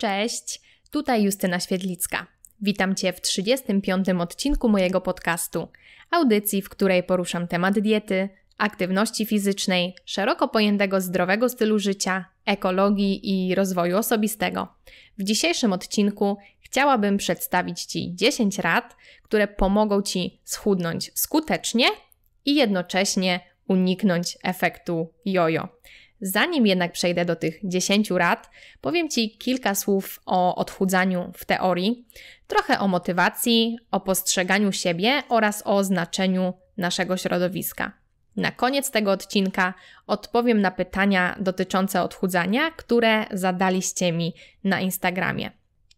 Cześć, tutaj Justyna Świetlicka. Witam Cię w 35. odcinku mojego podcastu, audycji, w której poruszam temat diety, aktywności fizycznej, szeroko pojętego zdrowego stylu życia, ekologii i rozwoju osobistego. W dzisiejszym odcinku chciałabym przedstawić Ci 10 rad, które pomogą Ci schudnąć skutecznie i jednocześnie uniknąć efektu jojo. Zanim jednak przejdę do tych 10 rad, powiem Ci kilka słów o odchudzaniu w teorii, trochę o motywacji, o postrzeganiu siebie oraz o znaczeniu naszego środowiska. Na koniec tego odcinka odpowiem na pytania dotyczące odchudzania, które zadaliście mi na Instagramie.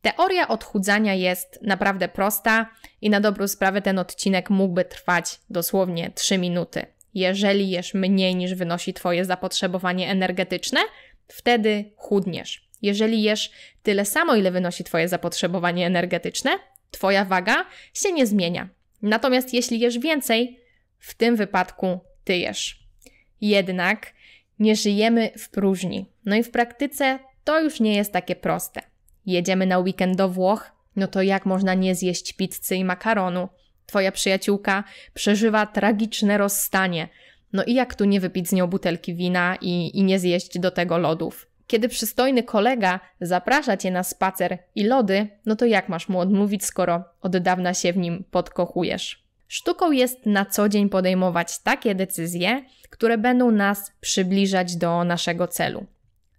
Teoria odchudzania jest naprawdę prosta i na dobrą sprawę ten odcinek mógłby trwać dosłownie 3 minuty. Jeżeli jesz mniej niż wynosi Twoje zapotrzebowanie energetyczne, wtedy chudniesz. Jeżeli jesz tyle samo, ile wynosi Twoje zapotrzebowanie energetyczne, Twoja waga się nie zmienia. Natomiast jeśli jesz więcej, w tym wypadku ty jesz. Jednak nie żyjemy w próżni. No i w praktyce to już nie jest takie proste. Jedziemy na weekend do Włoch, no to jak można nie zjeść pizzy i makaronu? Twoja przyjaciółka przeżywa tragiczne rozstanie. No i jak tu nie wypić z nią butelki wina i, i nie zjeść do tego lodów? Kiedy przystojny kolega zaprasza cię na spacer i lody, no to jak masz mu odmówić, skoro od dawna się w nim podkochujesz? Sztuką jest na co dzień podejmować takie decyzje, które będą nas przybliżać do naszego celu.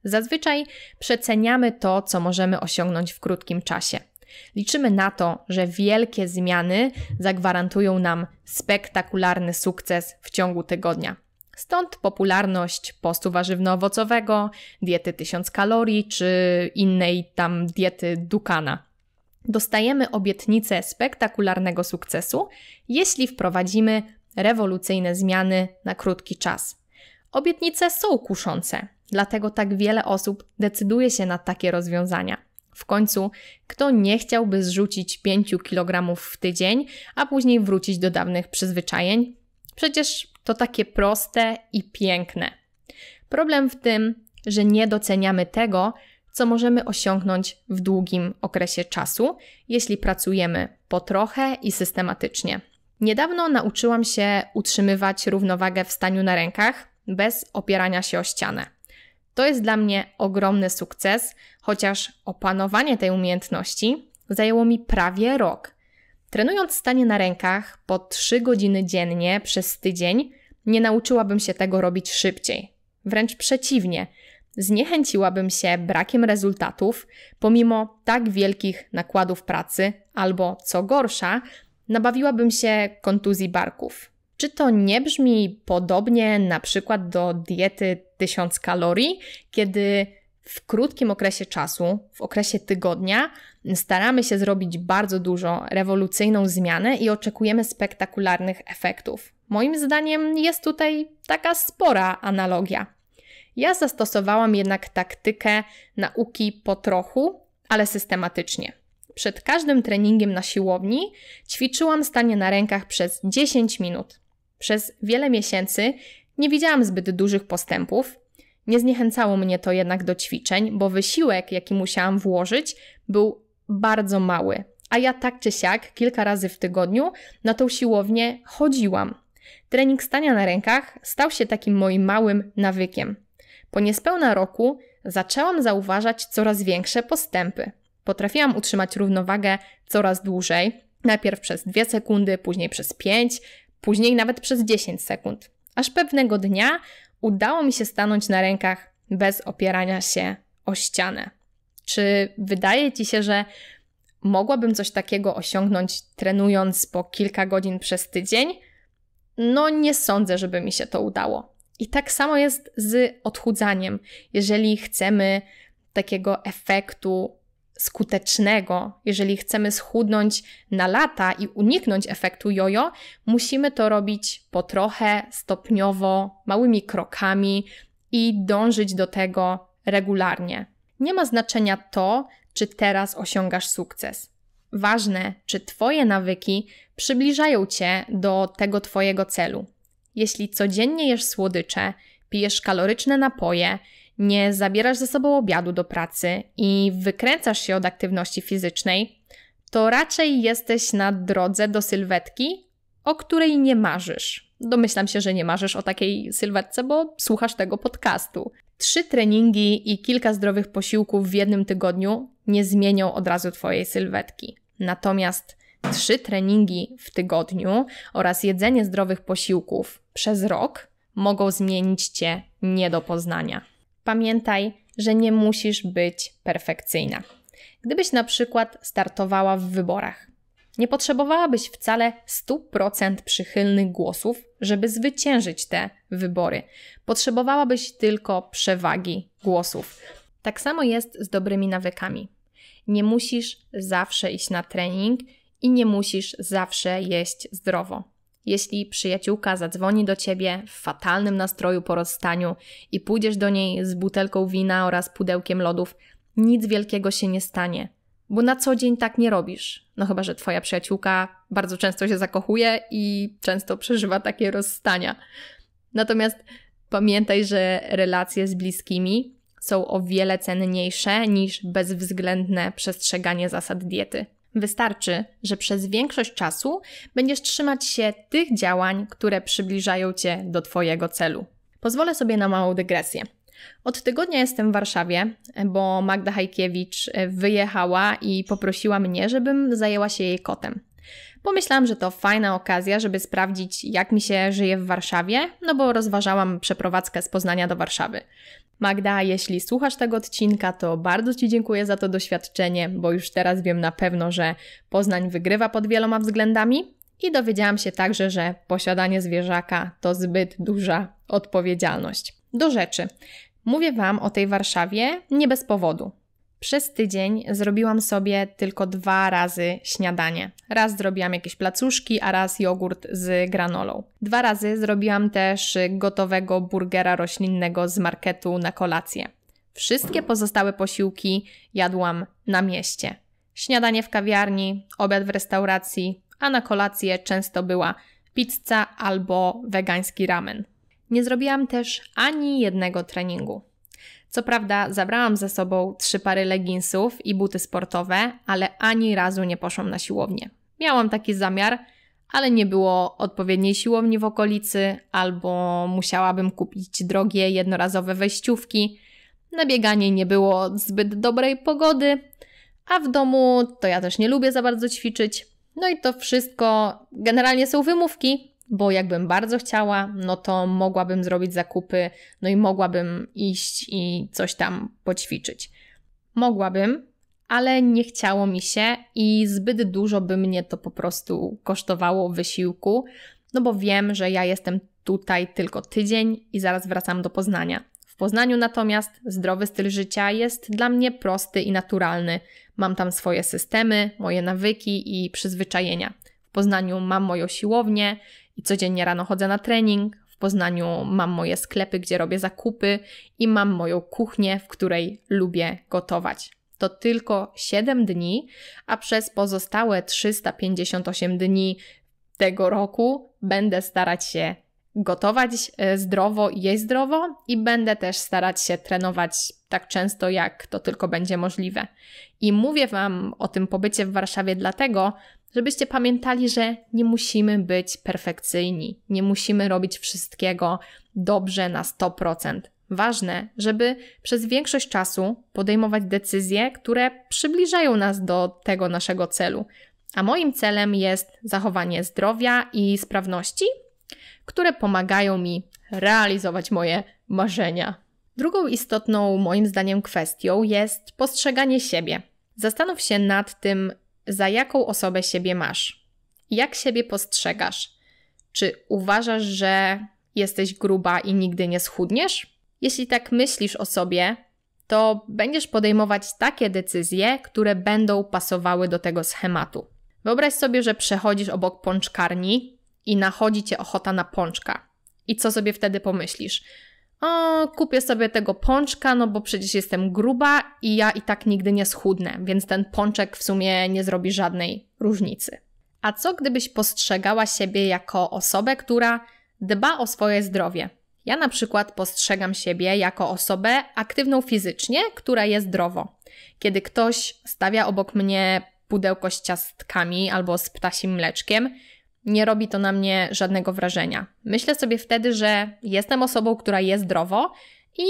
Zazwyczaj przeceniamy to, co możemy osiągnąć w krótkim czasie. Liczymy na to, że wielkie zmiany zagwarantują nam spektakularny sukces w ciągu tygodnia. Stąd popularność postu warzywno-owocowego, diety 1000 kalorii czy innej tam diety Dukana. Dostajemy obietnicę spektakularnego sukcesu, jeśli wprowadzimy rewolucyjne zmiany na krótki czas. Obietnice są kuszące, dlatego tak wiele osób decyduje się na takie rozwiązania. W końcu, kto nie chciałby zrzucić 5 kg w tydzień, a później wrócić do dawnych przyzwyczajeń? Przecież to takie proste i piękne. Problem w tym, że nie doceniamy tego, co możemy osiągnąć w długim okresie czasu, jeśli pracujemy po trochę i systematycznie. Niedawno nauczyłam się utrzymywać równowagę w staniu na rękach bez opierania się o ścianę. To jest dla mnie ogromny sukces, chociaż opanowanie tej umiejętności zajęło mi prawie rok. Trenując stanie na rękach po 3 godziny dziennie przez tydzień, nie nauczyłabym się tego robić szybciej. Wręcz przeciwnie, zniechęciłabym się brakiem rezultatów, pomimo tak wielkich nakładów pracy, albo co gorsza, nabawiłabym się kontuzji barków. Czy to nie brzmi podobnie na przykład do diety 1000 kalorii, kiedy w krótkim okresie czasu, w okresie tygodnia, staramy się zrobić bardzo dużo, rewolucyjną zmianę i oczekujemy spektakularnych efektów. Moim zdaniem jest tutaj taka spora analogia. Ja zastosowałam jednak taktykę nauki po trochu, ale systematycznie. Przed każdym treningiem na siłowni ćwiczyłam stanie na rękach przez 10 minut. Przez wiele miesięcy nie widziałam zbyt dużych postępów, nie zniechęcało mnie to jednak do ćwiczeń, bo wysiłek, jaki musiałam włożyć, był bardzo mały. A ja tak czy siak kilka razy w tygodniu na tą siłownię chodziłam. Trening stania na rękach stał się takim moim małym nawykiem. Po niespełna roku zaczęłam zauważać coraz większe postępy. Potrafiłam utrzymać równowagę coraz dłużej, najpierw przez 2 sekundy, później przez 5, później nawet przez 10 sekund. Aż pewnego dnia udało mi się stanąć na rękach bez opierania się o ścianę. Czy wydaje ci się, że mogłabym coś takiego osiągnąć trenując po kilka godzin przez tydzień? No, nie sądzę, żeby mi się to udało. I tak samo jest z odchudzaniem. Jeżeli chcemy takiego efektu skutecznego, jeżeli chcemy schudnąć na lata i uniknąć efektu jojo, musimy to robić po trochę, stopniowo, małymi krokami i dążyć do tego regularnie. Nie ma znaczenia to, czy teraz osiągasz sukces. Ważne, czy Twoje nawyki przybliżają Cię do tego Twojego celu. Jeśli codziennie jesz słodycze, pijesz kaloryczne napoje, nie zabierasz ze sobą obiadu do pracy i wykręcasz się od aktywności fizycznej, to raczej jesteś na drodze do sylwetki, o której nie marzysz. Domyślam się, że nie marzysz o takiej sylwetce, bo słuchasz tego podcastu. Trzy treningi i kilka zdrowych posiłków w jednym tygodniu nie zmienią od razu Twojej sylwetki. Natomiast trzy treningi w tygodniu oraz jedzenie zdrowych posiłków przez rok mogą zmienić Cię nie do poznania. Pamiętaj, że nie musisz być perfekcyjna. Gdybyś na przykład startowała w wyborach, nie potrzebowałabyś wcale 100% przychylnych głosów, żeby zwyciężyć te wybory. Potrzebowałabyś tylko przewagi głosów. Tak samo jest z dobrymi nawykami. Nie musisz zawsze iść na trening i nie musisz zawsze jeść zdrowo. Jeśli przyjaciółka zadzwoni do ciebie w fatalnym nastroju po rozstaniu i pójdziesz do niej z butelką wina oraz pudełkiem lodów, nic wielkiego się nie stanie, bo na co dzień tak nie robisz. No chyba, że twoja przyjaciółka bardzo często się zakochuje i często przeżywa takie rozstania. Natomiast pamiętaj, że relacje z bliskimi są o wiele cenniejsze niż bezwzględne przestrzeganie zasad diety. Wystarczy, że przez większość czasu będziesz trzymać się tych działań, które przybliżają cię do Twojego celu. Pozwolę sobie na małą dygresję. Od tygodnia jestem w Warszawie, bo Magda Hajkiewicz wyjechała i poprosiła mnie, żebym zajęła się jej kotem. Pomyślałam, że to fajna okazja, żeby sprawdzić, jak mi się żyje w Warszawie, no bo rozważałam przeprowadzkę z Poznania do Warszawy. Magda, jeśli słuchasz tego odcinka, to bardzo Ci dziękuję za to doświadczenie, bo już teraz wiem na pewno, że Poznań wygrywa pod wieloma względami i dowiedziałam się także, że posiadanie zwierzaka to zbyt duża odpowiedzialność. Do rzeczy. Mówię Wam o tej Warszawie nie bez powodu. Przez tydzień zrobiłam sobie tylko dwa razy śniadanie. Raz zrobiłam jakieś placuszki, a raz jogurt z granolą. Dwa razy zrobiłam też gotowego burgera roślinnego z marketu na kolację. Wszystkie pozostałe posiłki jadłam na mieście. Śniadanie w kawiarni, obiad w restauracji, a na kolację często była pizza albo wegański ramen. Nie zrobiłam też ani jednego treningu. Co prawda, zabrałam ze sobą trzy pary leginsów i buty sportowe, ale ani razu nie poszłam na siłownię. Miałam taki zamiar, ale nie było odpowiedniej siłowni w okolicy, albo musiałabym kupić drogie, jednorazowe wejściówki. Na bieganie nie było zbyt dobrej pogody, a w domu to ja też nie lubię za bardzo ćwiczyć. No i to wszystko generalnie są wymówki, bo jakbym bardzo chciała, no to mogłabym zrobić zakupy, no i mogłabym iść i coś tam poćwiczyć. Mogłabym, ale nie chciało mi się i zbyt dużo by mnie to po prostu kosztowało wysiłku, no bo wiem, że ja jestem tutaj tylko tydzień i zaraz wracam do Poznania. W Poznaniu natomiast zdrowy styl życia jest dla mnie prosty i naturalny. Mam tam swoje systemy, moje nawyki i przyzwyczajenia. W Poznaniu mam moją siłownię i codziennie rano chodzę na trening. W Poznaniu mam moje sklepy, gdzie robię zakupy i mam moją kuchnię, w której lubię gotować. To tylko 7 dni, a przez pozostałe 358 dni tego roku będę starać się gotować e, zdrowo jeść zdrowo i będę też starać się trenować tak często, jak to tylko będzie możliwe. I mówię Wam o tym pobycie w Warszawie dlatego, Żebyście pamiętali, że nie musimy być perfekcyjni, nie musimy robić wszystkiego dobrze na 100%. Ważne, żeby przez większość czasu podejmować decyzje, które przybliżają nas do tego naszego celu. A moim celem jest zachowanie zdrowia i sprawności, które pomagają mi realizować moje marzenia. Drugą istotną, moim zdaniem, kwestią jest postrzeganie siebie. Zastanów się nad tym, za jaką osobę siebie masz, jak siebie postrzegasz. Czy uważasz, że jesteś gruba i nigdy nie schudniesz? Jeśli tak myślisz o sobie, to będziesz podejmować takie decyzje, które będą pasowały do tego schematu. Wyobraź sobie, że przechodzisz obok pączkarni i nachodzi cię ochota na pączka. I co sobie wtedy pomyślisz? o, kupię sobie tego pączka, no bo przecież jestem gruba i ja i tak nigdy nie schudnę, więc ten pączek w sumie nie zrobi żadnej różnicy. A co gdybyś postrzegała siebie jako osobę, która dba o swoje zdrowie? Ja na przykład postrzegam siebie jako osobę aktywną fizycznie, która jest zdrowo. Kiedy ktoś stawia obok mnie pudełko z ciastkami albo z ptasim mleczkiem, nie robi to na mnie żadnego wrażenia. Myślę sobie wtedy, że jestem osobą, która je zdrowo i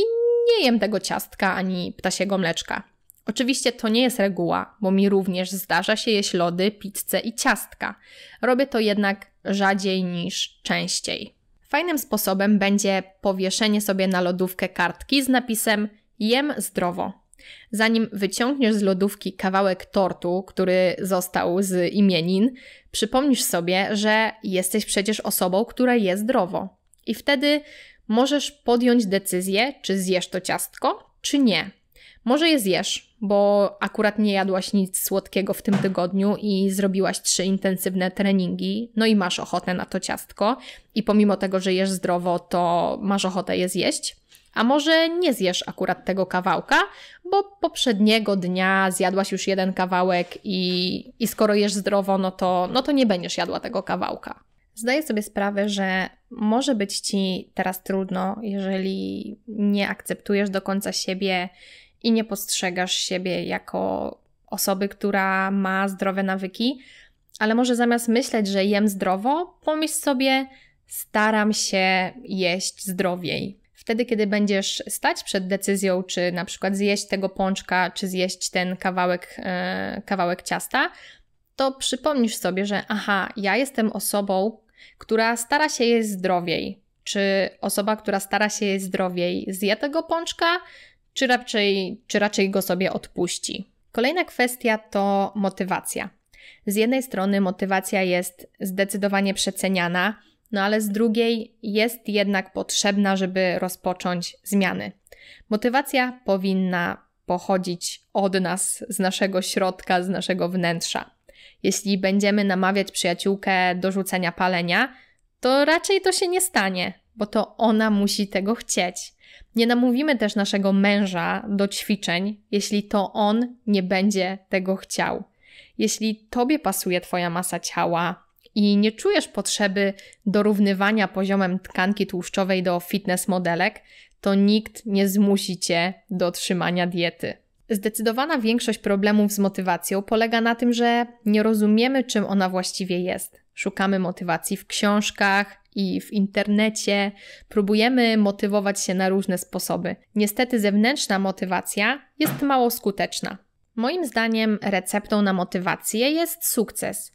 nie jem tego ciastka ani ptasiego mleczka. Oczywiście to nie jest reguła, bo mi również zdarza się jeść lody, pizzę i ciastka. Robię to jednak rzadziej niż częściej. Fajnym sposobem będzie powieszenie sobie na lodówkę kartki z napisem Jem zdrowo. Zanim wyciągniesz z lodówki kawałek tortu, który został z imienin, przypomnisz sobie, że jesteś przecież osobą, która je zdrowo. I wtedy możesz podjąć decyzję, czy zjesz to ciastko, czy nie. Może je zjesz, bo akurat nie jadłaś nic słodkiego w tym tygodniu i zrobiłaś trzy intensywne treningi, no i masz ochotę na to ciastko, i pomimo tego, że jesz zdrowo, to masz ochotę je zjeść. A może nie zjesz akurat tego kawałka, bo poprzedniego dnia zjadłaś już jeden kawałek i, i skoro jesz zdrowo, no to, no to nie będziesz jadła tego kawałka. Zdaję sobie sprawę, że może być ci teraz trudno, jeżeli nie akceptujesz do końca siebie i nie postrzegasz siebie jako osoby, która ma zdrowe nawyki, ale może zamiast myśleć, że jem zdrowo, pomyśl sobie, staram się jeść zdrowiej. Wtedy, kiedy będziesz stać przed decyzją, czy na przykład zjeść tego pączka, czy zjeść ten kawałek, e, kawałek ciasta, to przypomnisz sobie, że aha, ja jestem osobą, która stara się jeść zdrowiej. Czy osoba, która stara się jeść zdrowiej, zje tego pączka, czy raczej, czy raczej go sobie odpuści? Kolejna kwestia to motywacja. Z jednej strony motywacja jest zdecydowanie przeceniana, no ale z drugiej jest jednak potrzebna, żeby rozpocząć zmiany. Motywacja powinna pochodzić od nas, z naszego środka, z naszego wnętrza. Jeśli będziemy namawiać przyjaciółkę do rzucenia palenia, to raczej to się nie stanie, bo to ona musi tego chcieć. Nie namówimy też naszego męża do ćwiczeń, jeśli to on nie będzie tego chciał. Jeśli tobie pasuje twoja masa ciała, i nie czujesz potrzeby dorównywania poziomem tkanki tłuszczowej do fitness modelek, to nikt nie zmusi cię do trzymania diety. Zdecydowana większość problemów z motywacją polega na tym, że nie rozumiemy, czym ona właściwie jest. Szukamy motywacji w książkach i w internecie, próbujemy motywować się na różne sposoby. Niestety, zewnętrzna motywacja jest mało skuteczna. Moim zdaniem receptą na motywację jest sukces,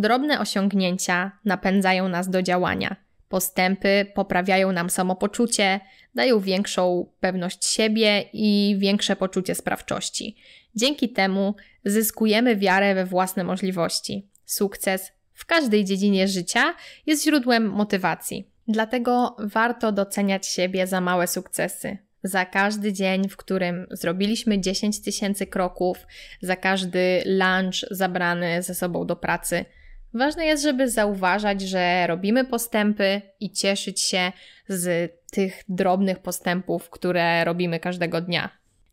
Drobne osiągnięcia napędzają nas do działania. Postępy poprawiają nam samopoczucie, dają większą pewność siebie i większe poczucie sprawczości. Dzięki temu zyskujemy wiarę we własne możliwości. Sukces w każdej dziedzinie życia jest źródłem motywacji. Dlatego warto doceniać siebie za małe sukcesy. Za każdy dzień, w którym zrobiliśmy 10 tysięcy kroków, za każdy lunch zabrany ze sobą do pracy – Ważne jest, żeby zauważać, że robimy postępy i cieszyć się z tych drobnych postępów, które robimy każdego dnia.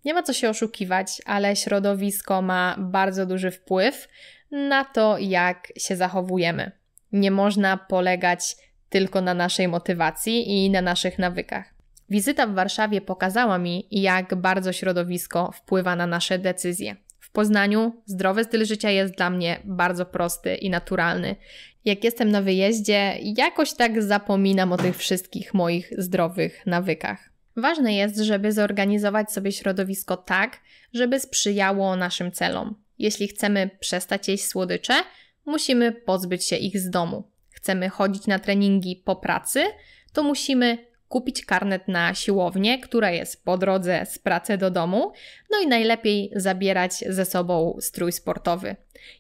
Nie ma co się oszukiwać, ale środowisko ma bardzo duży wpływ na to, jak się zachowujemy. Nie można polegać tylko na naszej motywacji i na naszych nawykach. Wizyta w Warszawie pokazała mi, jak bardzo środowisko wpływa na nasze decyzje. Poznaniu zdrowy styl życia jest dla mnie bardzo prosty i naturalny. Jak jestem na wyjeździe, jakoś tak zapominam o tych wszystkich moich zdrowych nawykach. Ważne jest, żeby zorganizować sobie środowisko tak, żeby sprzyjało naszym celom. Jeśli chcemy przestać jeść słodycze, musimy pozbyć się ich z domu. Chcemy chodzić na treningi po pracy, to musimy kupić karnet na siłownię, która jest po drodze z pracy do domu, no i najlepiej zabierać ze sobą strój sportowy.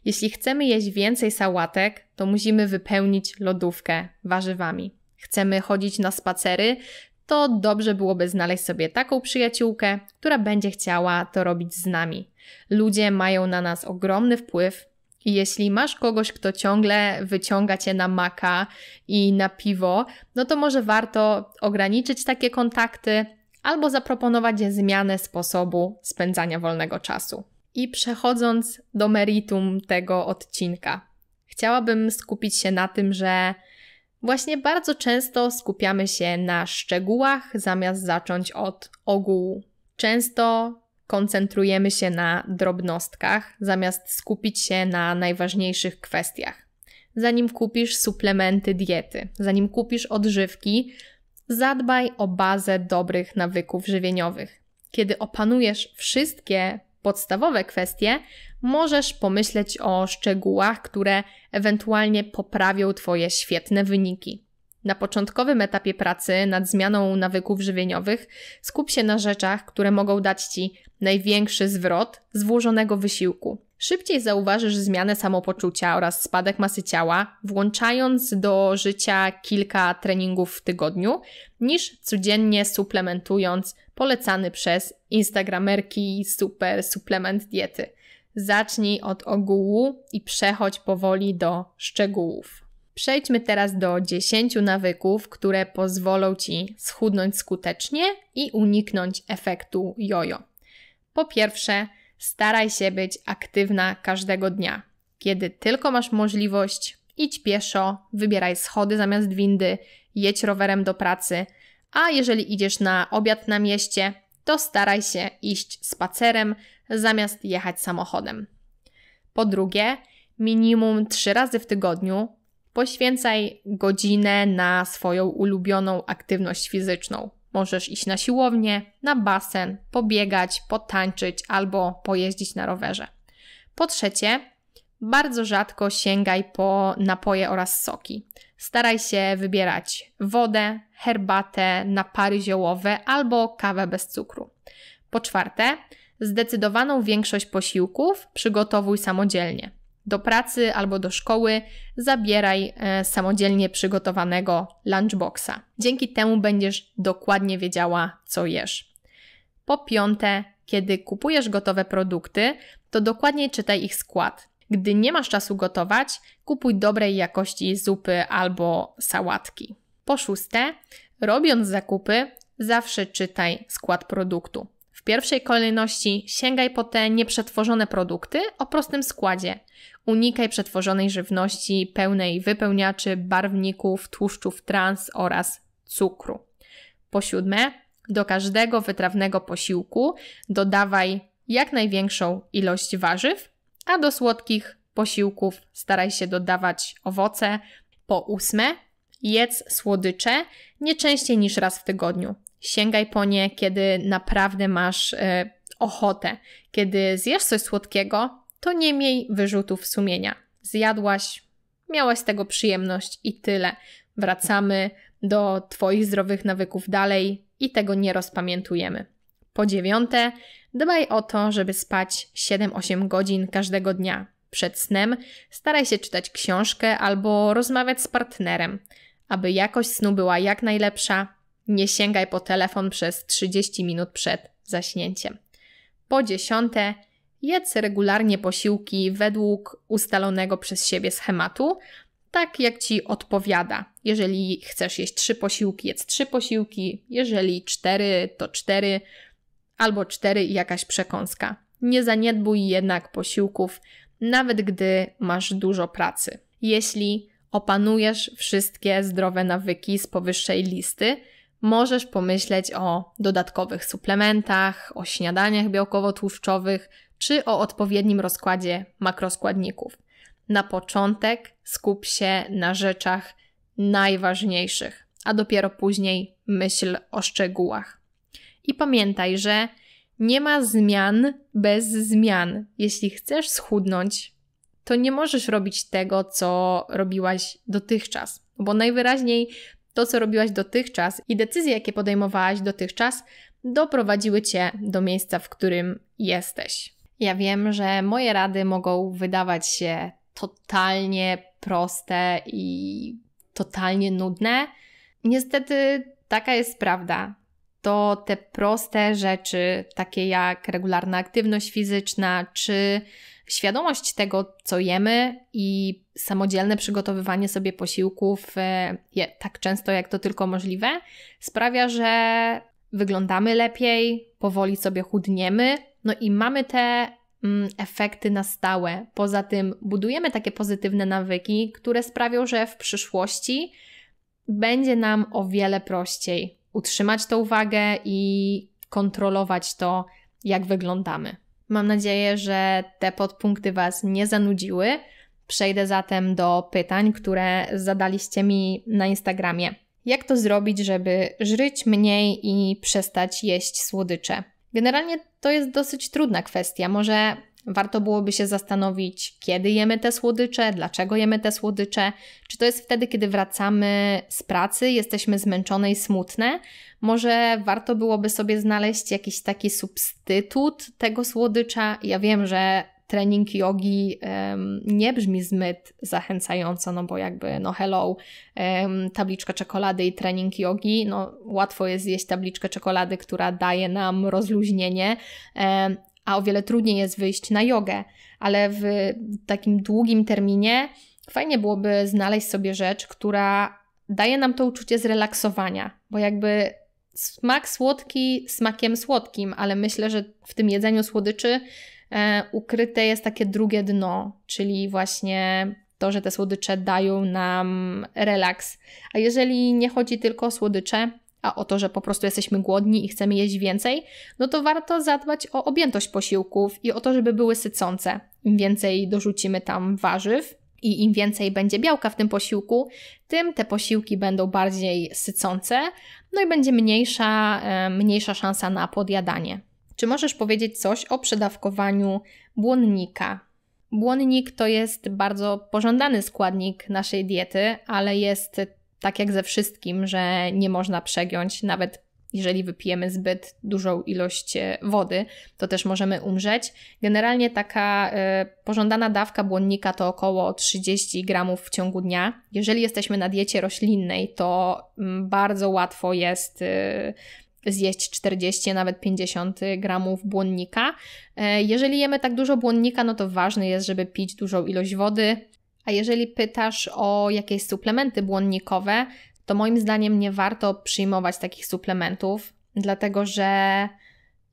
Jeśli chcemy jeść więcej sałatek, to musimy wypełnić lodówkę warzywami. Chcemy chodzić na spacery, to dobrze byłoby znaleźć sobie taką przyjaciółkę, która będzie chciała to robić z nami. Ludzie mają na nas ogromny wpływ i jeśli masz kogoś, kto ciągle wyciąga cię na maka i na piwo, no to może warto ograniczyć takie kontakty albo zaproponować zmianę sposobu spędzania wolnego czasu. I przechodząc do meritum tego odcinka, chciałabym skupić się na tym, że właśnie bardzo często skupiamy się na szczegółach zamiast zacząć od ogółu. Często koncentrujemy się na drobnostkach zamiast skupić się na najważniejszych kwestiach. Zanim kupisz suplementy diety, zanim kupisz odżywki, zadbaj o bazę dobrych nawyków żywieniowych. Kiedy opanujesz wszystkie podstawowe kwestie, możesz pomyśleć o szczegółach, które ewentualnie poprawią Twoje świetne wyniki. Na początkowym etapie pracy nad zmianą nawyków żywieniowych skup się na rzeczach, które mogą dać Ci największy zwrot z włożonego wysiłku. Szybciej zauważysz zmianę samopoczucia oraz spadek masy ciała, włączając do życia kilka treningów w tygodniu, niż codziennie suplementując polecany przez Instagramerki super suplement diety. Zacznij od ogółu i przechodź powoli do szczegółów. Przejdźmy teraz do 10 nawyków, które pozwolą Ci schudnąć skutecznie i uniknąć efektu jojo. Po pierwsze, staraj się być aktywna każdego dnia. Kiedy tylko masz możliwość, idź pieszo, wybieraj schody zamiast windy, jedź rowerem do pracy, a jeżeli idziesz na obiad na mieście, to staraj się iść spacerem zamiast jechać samochodem. Po drugie, minimum trzy razy w tygodniu Poświęcaj godzinę na swoją ulubioną aktywność fizyczną. Możesz iść na siłownię, na basen, pobiegać, potańczyć albo pojeździć na rowerze. Po trzecie, bardzo rzadko sięgaj po napoje oraz soki. Staraj się wybierać wodę, herbatę, napary ziołowe albo kawę bez cukru. Po czwarte, zdecydowaną większość posiłków przygotowuj samodzielnie. Do pracy albo do szkoły zabieraj e, samodzielnie przygotowanego lunchboxa. Dzięki temu będziesz dokładnie wiedziała, co jesz. Po piąte, kiedy kupujesz gotowe produkty, to dokładnie czytaj ich skład. Gdy nie masz czasu gotować, kupuj dobrej jakości zupy albo sałatki. Po szóste, robiąc zakupy, zawsze czytaj skład produktu pierwszej kolejności sięgaj po te nieprzetworzone produkty o prostym składzie. Unikaj przetworzonej żywności pełnej wypełniaczy, barwników, tłuszczów trans oraz cukru. Po siódme, do każdego wytrawnego posiłku dodawaj jak największą ilość warzyw, a do słodkich posiłków staraj się dodawać owoce. Po ósme, jedz słodycze nie częściej niż raz w tygodniu sięgaj po nie, kiedy naprawdę masz e, ochotę. Kiedy zjesz coś słodkiego, to nie miej wyrzutów sumienia. Zjadłaś, miałaś z tego przyjemność i tyle. Wracamy do Twoich zdrowych nawyków dalej i tego nie rozpamiętujemy. Po dziewiąte, dbaj o to, żeby spać 7-8 godzin każdego dnia. Przed snem staraj się czytać książkę albo rozmawiać z partnerem. Aby jakość snu była jak najlepsza, nie sięgaj po telefon przez 30 minut przed zaśnięciem. Po dziesiąte, jedz regularnie posiłki według ustalonego przez siebie schematu, tak jak ci odpowiada. Jeżeli chcesz jeść trzy posiłki, jedz trzy posiłki, jeżeli cztery, to cztery, albo cztery i jakaś przekąska. Nie zaniedbuj jednak posiłków, nawet gdy masz dużo pracy. Jeśli opanujesz wszystkie zdrowe nawyki z powyższej listy, możesz pomyśleć o dodatkowych suplementach, o śniadaniach białkowo-tłuszczowych czy o odpowiednim rozkładzie makroskładników. Na początek skup się na rzeczach najważniejszych, a dopiero później myśl o szczegółach. I pamiętaj, że nie ma zmian bez zmian. Jeśli chcesz schudnąć, to nie możesz robić tego, co robiłaś dotychczas, bo najwyraźniej to, co robiłaś dotychczas i decyzje, jakie podejmowałaś dotychczas, doprowadziły cię do miejsca, w którym jesteś. Ja wiem, że moje rady mogą wydawać się totalnie proste i totalnie nudne. Niestety taka jest prawda. To te proste rzeczy, takie jak regularna aktywność fizyczna czy Świadomość tego, co jemy i samodzielne przygotowywanie sobie posiłków e, je, tak często, jak to tylko możliwe, sprawia, że wyglądamy lepiej, powoli sobie chudniemy, no i mamy te mm, efekty na stałe. Poza tym budujemy takie pozytywne nawyki, które sprawią, że w przyszłości będzie nam o wiele prościej utrzymać tą uwagę i kontrolować to, jak wyglądamy. Mam nadzieję, że te podpunkty Was nie zanudziły. Przejdę zatem do pytań, które zadaliście mi na Instagramie. Jak to zrobić, żeby żyć mniej i przestać jeść słodycze? Generalnie to jest dosyć trudna kwestia. Może Warto byłoby się zastanowić, kiedy jemy te słodycze, dlaczego jemy te słodycze. Czy to jest wtedy, kiedy wracamy z pracy, jesteśmy zmęczone i smutne? Może warto byłoby sobie znaleźć jakiś taki substytut tego słodycza? Ja wiem, że trening jogi um, nie brzmi zbyt zachęcająco, no bo jakby, no hello, um, tabliczka czekolady i trening jogi, no łatwo jest zjeść tabliczkę czekolady, która daje nam rozluźnienie, um, a o wiele trudniej jest wyjść na jogę, ale w takim długim terminie fajnie byłoby znaleźć sobie rzecz, która daje nam to uczucie zrelaksowania, bo jakby smak słodki smakiem słodkim, ale myślę, że w tym jedzeniu słodyczy e, ukryte jest takie drugie dno, czyli właśnie to, że te słodycze dają nam relaks. A jeżeli nie chodzi tylko o słodycze, a o to, że po prostu jesteśmy głodni i chcemy jeść więcej, no to warto zadbać o objętość posiłków i o to, żeby były sycące. Im więcej dorzucimy tam warzyw, i im więcej będzie białka w tym posiłku, tym te posiłki będą bardziej sycące, no i będzie mniejsza, e, mniejsza szansa na podjadanie. Czy możesz powiedzieć coś o przedawkowaniu błonnika? Błonnik to jest bardzo pożądany składnik naszej diety, ale jest tak jak ze wszystkim, że nie można przegiąć, nawet jeżeli wypijemy zbyt dużą ilość e, wody, to też możemy umrzeć. Generalnie taka e, pożądana dawka błonnika to około 30 gramów w ciągu dnia. Jeżeli jesteśmy na diecie roślinnej, to mm, bardzo łatwo jest e, zjeść 40, nawet 50 gramów błonnika. Jeżeli jemy tak dużo błonnika, no to ważne jest, żeby pić dużą ilość wody. A jeżeli pytasz o jakieś suplementy błonnikowe, to moim zdaniem nie warto przyjmować takich suplementów, dlatego że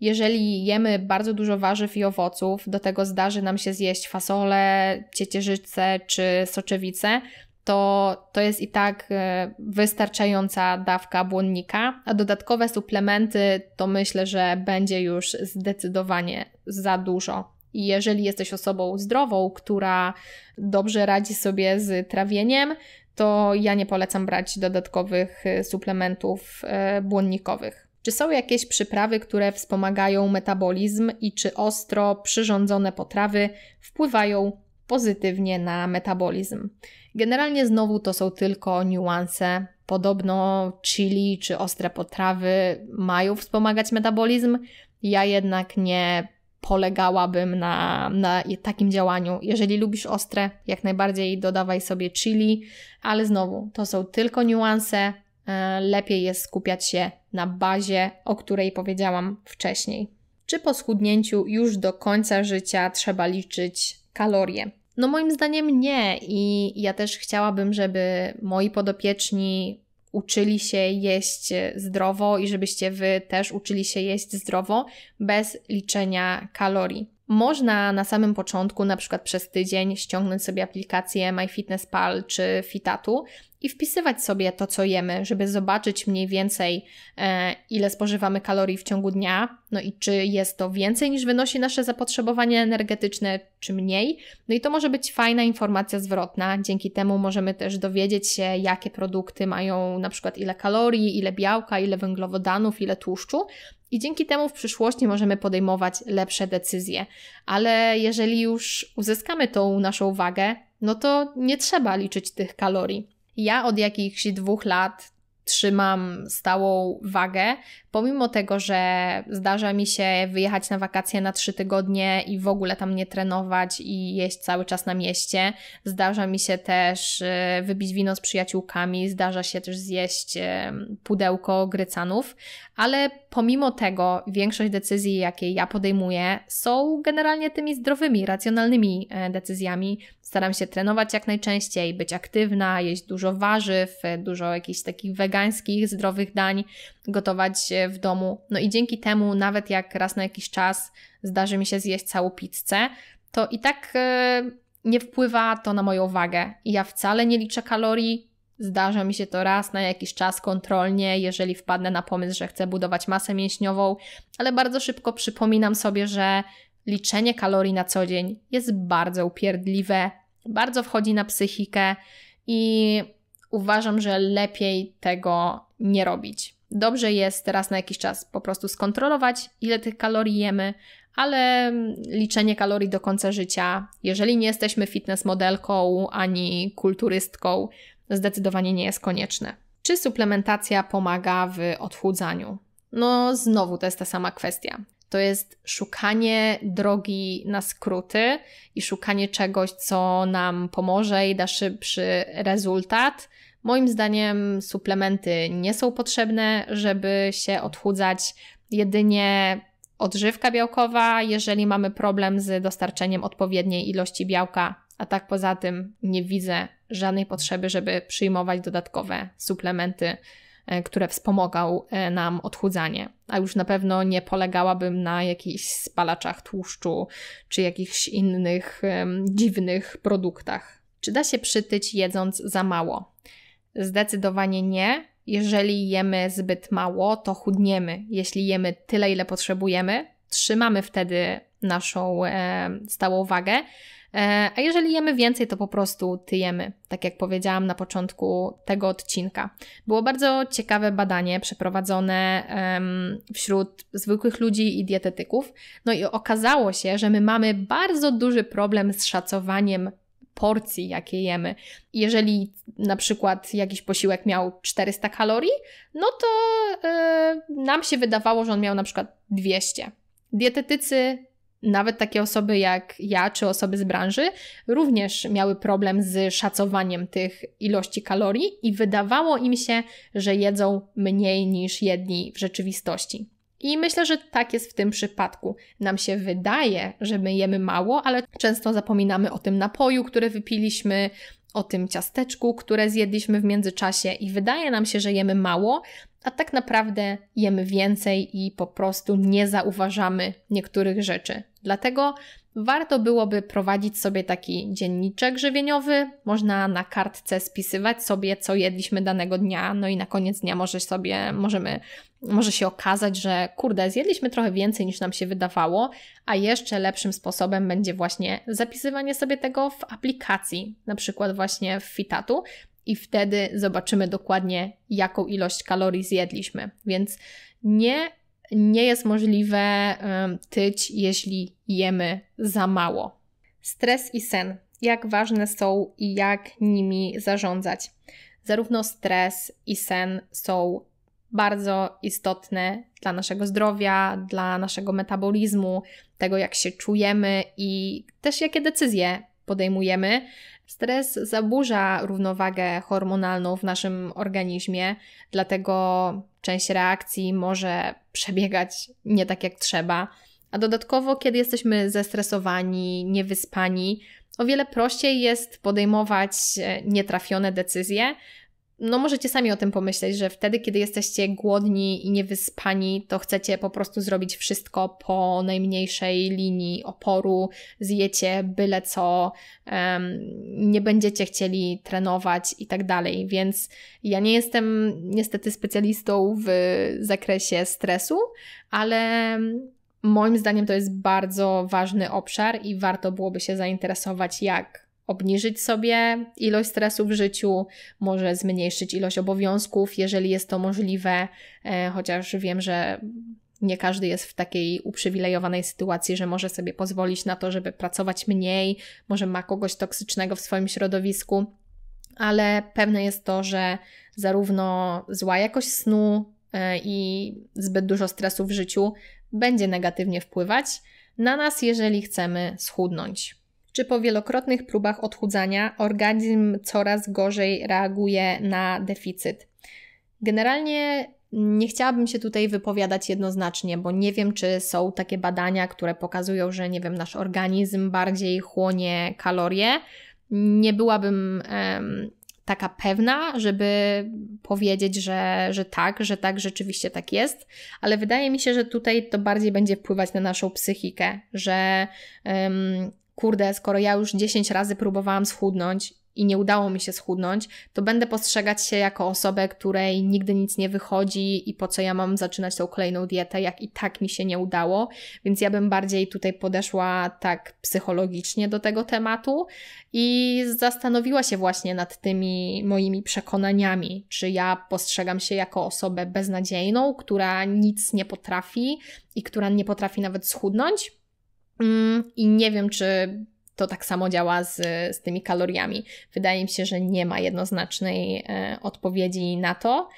jeżeli jemy bardzo dużo warzyw i owoców, do tego zdarzy nam się zjeść fasole, ciecierzycę czy soczewicę, to, to jest i tak e, wystarczająca dawka błonnika, a dodatkowe suplementy to myślę, że będzie już zdecydowanie za dużo. I jeżeli jesteś osobą zdrową, która dobrze radzi sobie z trawieniem, to ja nie polecam brać dodatkowych e, suplementów e, błonnikowych. Czy są jakieś przyprawy, które wspomagają metabolizm i czy ostro przyrządzone potrawy wpływają pozytywnie na metabolizm? Generalnie znowu to są tylko niuanse. Podobno chili czy ostre potrawy mają wspomagać metabolizm. Ja jednak nie polegałabym na, na takim działaniu. Jeżeli lubisz ostre, jak najbardziej dodawaj sobie chili, ale znowu, to są tylko niuanse. E, lepiej jest skupiać się na bazie, o której powiedziałam wcześniej. Czy po schudnięciu już do końca życia trzeba liczyć kalorie? No, moim zdaniem nie, i ja też chciałabym, żeby moi podopieczni uczyli się jeść zdrowo i żebyście wy też uczyli się jeść zdrowo bez liczenia kalorii. Można na samym początku, na przykład przez tydzień, ściągnąć sobie aplikację MyFitnessPal czy Fitatu i wpisywać sobie to, co jemy, żeby zobaczyć mniej więcej, e, ile spożywamy kalorii w ciągu dnia, no i czy jest to więcej niż wynosi nasze zapotrzebowanie energetyczne, czy mniej. No i to może być fajna informacja zwrotna. Dzięki temu możemy też dowiedzieć się, jakie produkty mają na przykład ile kalorii, ile białka, ile węglowodanów, ile tłuszczu. I dzięki temu w przyszłości możemy podejmować lepsze decyzje. Ale jeżeli już uzyskamy tą naszą wagę, no to nie trzeba liczyć tych kalorii. Ja od jakichś dwóch lat trzymam stałą wagę, pomimo tego, że zdarza mi się wyjechać na wakacje na trzy tygodnie i w ogóle tam nie trenować i jeść cały czas na mieście, zdarza mi się też y, wybić wino z przyjaciółkami, zdarza się też zjeść y, pudełko grycanów, ale pomimo tego większość decyzji, jakie ja podejmuję, są generalnie tymi zdrowymi, racjonalnymi e, decyzjami. Staram się trenować jak najczęściej, być aktywna, jeść dużo warzyw, e, dużo jakichś takich wegańskich, zdrowych dań, gotować e, w domu. No i dzięki temu, nawet jak raz na jakiś czas zdarzy mi się zjeść całą pizzę, to i tak e, nie wpływa to na moją wagę. Ja wcale nie liczę kalorii. Zdarza mi się to raz na jakiś czas kontrolnie, jeżeli wpadnę na pomysł, że chcę budować masę mięśniową, ale bardzo szybko przypominam sobie, że liczenie kalorii na co dzień jest bardzo upierdliwe, bardzo wchodzi na psychikę i uważam, że lepiej tego nie robić. Dobrze jest teraz na jakiś czas po prostu skontrolować, ile tych kalorii jemy, ale liczenie kalorii do końca życia, jeżeli nie jesteśmy fitness modelką ani kulturystką, zdecydowanie nie jest konieczne. Czy suplementacja pomaga w odchudzaniu? No, znowu to jest ta sama kwestia. To jest szukanie drogi na skróty i szukanie czegoś, co nam pomoże i da szybszy rezultat, Moim zdaniem suplementy nie są potrzebne, żeby się odchudzać. Jedynie odżywka białkowa, jeżeli mamy problem z dostarczeniem odpowiedniej ilości białka, a tak poza tym nie widzę żadnej potrzeby, żeby przyjmować dodatkowe suplementy, e, które wspomogą e, nam odchudzanie. A już na pewno nie polegałabym na jakichś spalaczach tłuszczu czy jakichś innych um, dziwnych produktach. Czy da się przytyć jedząc za mało? Zdecydowanie nie. Jeżeli jemy zbyt mało, to chudniemy. Jeśli jemy tyle, ile potrzebujemy, trzymamy wtedy naszą e, stałą wagę. E, a jeżeli jemy więcej, to po prostu tyjemy, tak jak powiedziałam na początku tego odcinka. Było bardzo ciekawe badanie przeprowadzone e, wśród zwykłych ludzi i dietetyków. No i okazało się, że my mamy bardzo duży problem z szacowaniem porcji, jakie jemy. Jeżeli na przykład jakiś posiłek miał 400 kalorii, no to yy, nam się wydawało, że on miał na przykład 200. Dietetycy, nawet takie osoby jak ja czy osoby z branży, również miały problem z szacowaniem tych ilości kalorii i wydawało im się, że jedzą mniej niż jedni w rzeczywistości. I myślę, że tak jest w tym przypadku. Nam się wydaje, że my jemy mało, ale często zapominamy o tym napoju, który wypiliśmy, o tym ciasteczku, które zjedliśmy w międzyczasie i wydaje nam się, że jemy mało, a tak naprawdę jemy więcej i po prostu nie zauważamy niektórych rzeczy. Dlatego warto byłoby prowadzić sobie taki dzienniczek żywieniowy. Można na kartce spisywać sobie, co jedliśmy danego dnia, no i na koniec dnia może sobie, możemy, może się okazać, że kurde, zjedliśmy trochę więcej niż nam się wydawało, a jeszcze lepszym sposobem będzie właśnie zapisywanie sobie tego w aplikacji, na przykład właśnie w Fitatu, i wtedy zobaczymy dokładnie, jaką ilość kalorii zjedliśmy. Więc nie nie jest możliwe tyć, jeśli jemy za mało. Stres i sen. Jak ważne są i jak nimi zarządzać. Zarówno stres i sen są bardzo istotne dla naszego zdrowia, dla naszego metabolizmu, tego jak się czujemy i też jakie decyzje podejmujemy. Stres zaburza równowagę hormonalną w naszym organizmie, dlatego część reakcji może przebiegać nie tak jak trzeba. A dodatkowo, kiedy jesteśmy zestresowani, niewyspani, o wiele prościej jest podejmować e, nietrafione decyzje, no możecie sami o tym pomyśleć, że wtedy, kiedy jesteście głodni i niewyspani, to chcecie po prostu zrobić wszystko po najmniejszej linii oporu, zjecie byle co, um, nie będziecie chcieli trenować i tak dalej. Więc ja nie jestem niestety specjalistą w zakresie stresu, ale moim zdaniem to jest bardzo ważny obszar i warto byłoby się zainteresować, jak obniżyć sobie ilość stresu w życiu, może zmniejszyć ilość obowiązków, jeżeli jest to możliwe, e, chociaż wiem, że nie każdy jest w takiej uprzywilejowanej sytuacji, że może sobie pozwolić na to, żeby pracować mniej, może ma kogoś toksycznego w swoim środowisku, ale pewne jest to, że zarówno zła jakość snu e, i zbyt dużo stresu w życiu będzie negatywnie wpływać na nas, jeżeli chcemy schudnąć czy po wielokrotnych próbach odchudzania organizm coraz gorzej reaguje na deficyt. Generalnie nie chciałabym się tutaj wypowiadać jednoznacznie, bo nie wiem, czy są takie badania, które pokazują, że nie wiem, nasz organizm bardziej chłonie kalorie. Nie byłabym em, taka pewna, żeby powiedzieć, że, że tak, że tak rzeczywiście tak jest, ale wydaje mi się, że tutaj to bardziej będzie wpływać na naszą psychikę, że kurde, skoro ja już 10 razy próbowałam schudnąć i nie udało mi się schudnąć, to będę postrzegać się jako osobę, której nigdy nic nie wychodzi i po co ja mam zaczynać tą kolejną dietę, jak i tak mi się nie udało. Więc ja bym bardziej tutaj podeszła tak psychologicznie do tego tematu i zastanowiła się właśnie nad tymi moimi przekonaniami, czy ja postrzegam się jako osobę beznadziejną, która nic nie potrafi i która nie potrafi nawet schudnąć Mm, I nie wiem, czy to tak samo działa z, z tymi kaloriami. Wydaje mi się, że nie ma jednoznacznej e, odpowiedzi na to.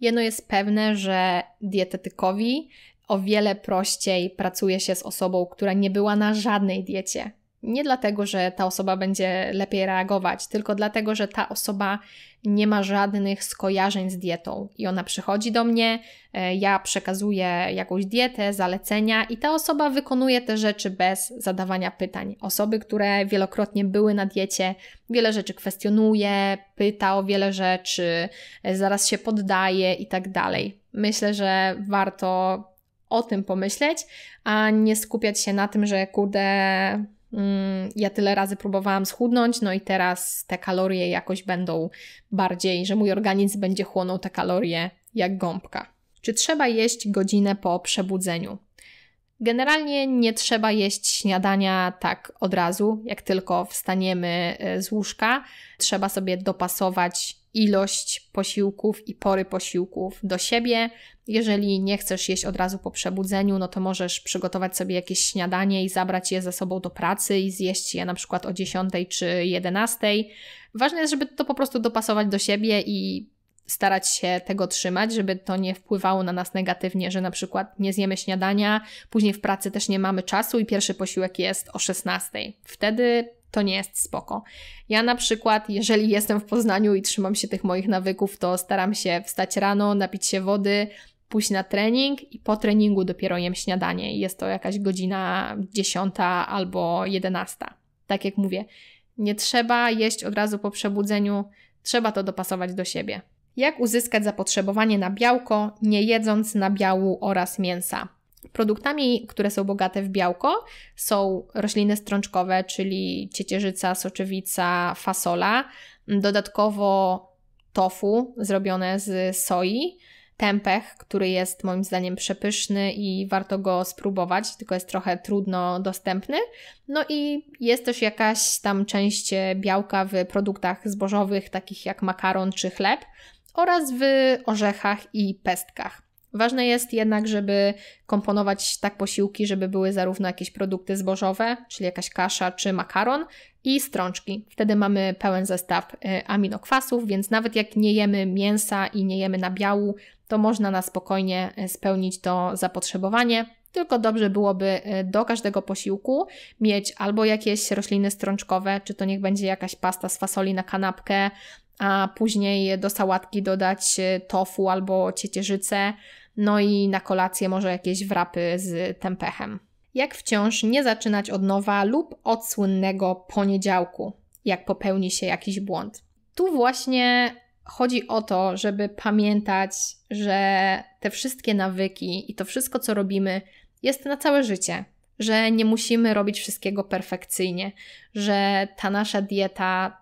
Jedno jest pewne, że dietetykowi o wiele prościej pracuje się z osobą, która nie była na żadnej diecie, nie dlatego, że ta osoba będzie lepiej reagować, tylko dlatego, że ta osoba nie ma żadnych skojarzeń z dietą i ona przychodzi do mnie, e, ja przekazuję jakąś dietę, zalecenia i ta osoba wykonuje te rzeczy bez zadawania pytań. Osoby, które wielokrotnie były na diecie, wiele rzeczy kwestionuje, pyta o wiele rzeczy, e, zaraz się poddaje i tak dalej. Myślę, że warto o tym pomyśleć, a nie skupiać się na tym, że kurde Mm, ja tyle razy próbowałam schudnąć, no i teraz te kalorie jakoś będą bardziej, że mój organizm będzie chłonął te kalorie jak gąbka. Czy trzeba jeść godzinę po przebudzeniu? Generalnie nie trzeba jeść śniadania tak od razu, jak tylko wstaniemy y, z łóżka. Trzeba sobie dopasować ilość posiłków i pory posiłków do siebie. Jeżeli nie chcesz jeść od razu po przebudzeniu, no to możesz przygotować sobie jakieś śniadanie i zabrać je ze sobą do pracy i zjeść je na przykład o 10 czy 11. Ważne jest, żeby to po prostu dopasować do siebie i starać się tego trzymać, żeby to nie wpływało na nas negatywnie, że na przykład nie zjemy śniadania, później w pracy też nie mamy czasu i pierwszy posiłek jest o 16. Wtedy to nie jest spoko. Ja na przykład, jeżeli jestem w Poznaniu i trzymam się tych moich nawyków, to staram się wstać rano, napić się wody, pójść na trening i po treningu dopiero jem śniadanie. Jest to jakaś godzina 10 albo 11. Tak jak mówię, nie trzeba jeść od razu po przebudzeniu, trzeba to dopasować do siebie. Jak uzyskać zapotrzebowanie na białko, nie jedząc nabiału oraz mięsa? Produktami, które są bogate w białko, są rośliny strączkowe, czyli ciecierzyca, soczewica, fasola, dodatkowo tofu zrobione z soi, tempeh, który jest moim zdaniem przepyszny i warto go spróbować, tylko jest trochę trudno dostępny. No i jest też jakaś tam część białka w produktach zbożowych, takich jak makaron czy chleb, oraz w orzechach i pestkach. Ważne jest jednak, żeby komponować tak posiłki, żeby były zarówno jakieś produkty zbożowe, czyli jakaś kasza czy makaron i strączki. Wtedy mamy pełen zestaw y, aminokwasów, więc nawet jak nie jemy mięsa i nie jemy nabiału, to można na spokojnie y, spełnić to zapotrzebowanie. Tylko dobrze byłoby y, do każdego posiłku mieć albo jakieś rośliny strączkowe, czy to niech będzie jakaś pasta z fasoli na kanapkę, a później do sałatki dodać tofu albo ciecierzycę, no i na kolację może jakieś wrapy z tempechem. Jak wciąż nie zaczynać od nowa lub od słynnego poniedziałku, jak popełni się jakiś błąd. Tu właśnie chodzi o to, żeby pamiętać, że te wszystkie nawyki i to wszystko, co robimy, jest na całe życie, że nie musimy robić wszystkiego perfekcyjnie, że ta nasza dieta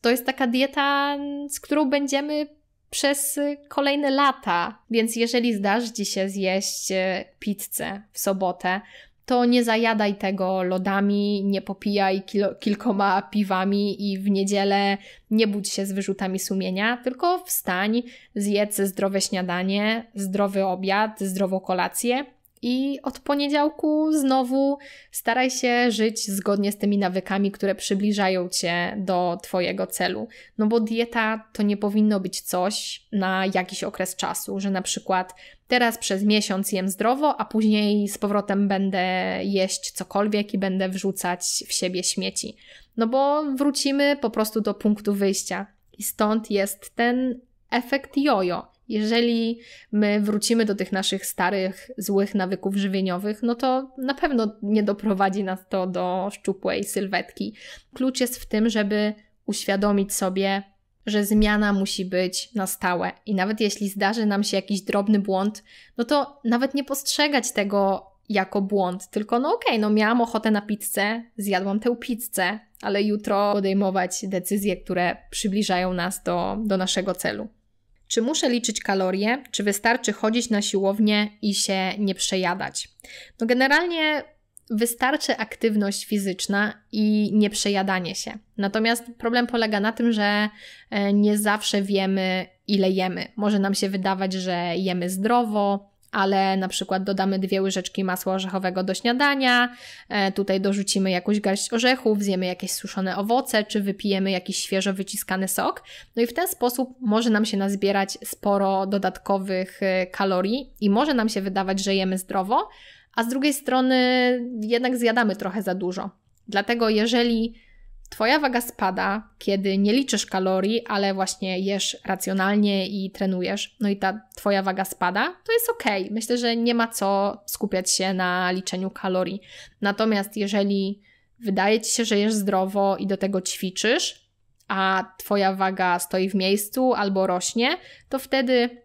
to jest taka dieta, z którą będziemy przez kolejne lata. Więc jeżeli zdarzy ci się zjeść e, pizzę w sobotę, to nie zajadaj tego lodami, nie popijaj kilo, kilkoma piwami i w niedzielę nie budź się z wyrzutami sumienia, tylko wstań, zjedz zdrowe śniadanie, zdrowy obiad, zdrową kolację i od poniedziałku znowu staraj się żyć zgodnie z tymi nawykami, które przybliżają cię do Twojego celu. No bo dieta to nie powinno być coś na jakiś okres czasu, że na przykład teraz przez miesiąc jem zdrowo, a później z powrotem będę jeść cokolwiek i będę wrzucać w siebie śmieci. No bo wrócimy po prostu do punktu wyjścia. I stąd jest ten efekt jojo jeżeli my wrócimy do tych naszych starych, złych nawyków żywieniowych, no to na pewno nie doprowadzi nas to do szczupłej sylwetki. Klucz jest w tym, żeby uświadomić sobie, że zmiana musi być na stałe. I nawet jeśli zdarzy nam się jakiś drobny błąd, no to nawet nie postrzegać tego jako błąd, tylko no okej, okay, no miałam ochotę na pizzę, zjadłam tę pizzę, ale jutro podejmować decyzje, które przybliżają nas do, do naszego celu. Czy muszę liczyć kalorie, czy wystarczy chodzić na siłownię i się nie przejadać? No generalnie wystarczy aktywność fizyczna i nie przejadanie się. Natomiast problem polega na tym, że e, nie zawsze wiemy, ile jemy. Może nam się wydawać, że jemy zdrowo, ale na przykład dodamy dwie łyżeczki masła orzechowego do śniadania, e, tutaj dorzucimy jakąś garść orzechów, zjemy jakieś suszone owoce, czy wypijemy jakiś świeżo wyciskany sok. No i w ten sposób może nam się nazbierać sporo dodatkowych e, kalorii i może nam się wydawać, że jemy zdrowo, a z drugiej strony jednak zjadamy trochę za dużo. Dlatego jeżeli Twoja waga spada, kiedy nie liczysz kalorii, ale właśnie jesz racjonalnie i trenujesz, no i ta Twoja waga spada, to jest ok. Myślę, że nie ma co skupiać się na liczeniu kalorii. Natomiast jeżeli wydaje Ci się, że jesz zdrowo i do tego ćwiczysz, a Twoja waga stoi w miejscu albo rośnie, to wtedy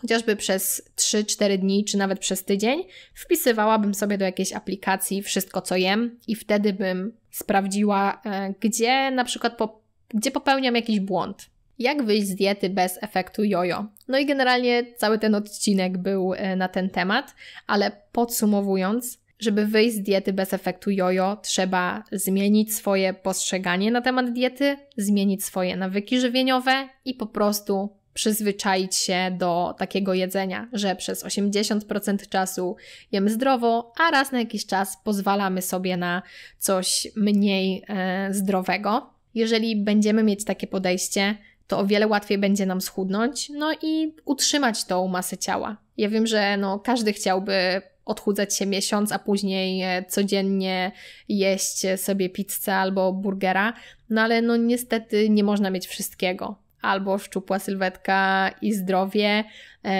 chociażby przez 3-4 dni, czy nawet przez tydzień, wpisywałabym sobie do jakiejś aplikacji wszystko, co jem, i wtedy bym sprawdziła, e, gdzie na przykład po, gdzie popełniam jakiś błąd. Jak wyjść z diety bez efektu jojo? No i generalnie cały ten odcinek był e, na ten temat, ale podsumowując, żeby wyjść z diety bez efektu jojo, trzeba zmienić swoje postrzeganie na temat diety, zmienić swoje nawyki żywieniowe i po prostu przyzwyczaić się do takiego jedzenia, że przez 80% czasu jemy zdrowo, a raz na jakiś czas pozwalamy sobie na coś mniej e, zdrowego. Jeżeli będziemy mieć takie podejście, to o wiele łatwiej będzie nam schudnąć, no i utrzymać tą masę ciała. Ja wiem, że no, każdy chciałby odchudzać się miesiąc, a później e, codziennie jeść sobie pizzę albo burgera, no ale no niestety nie można mieć wszystkiego albo szczupła sylwetka i zdrowie,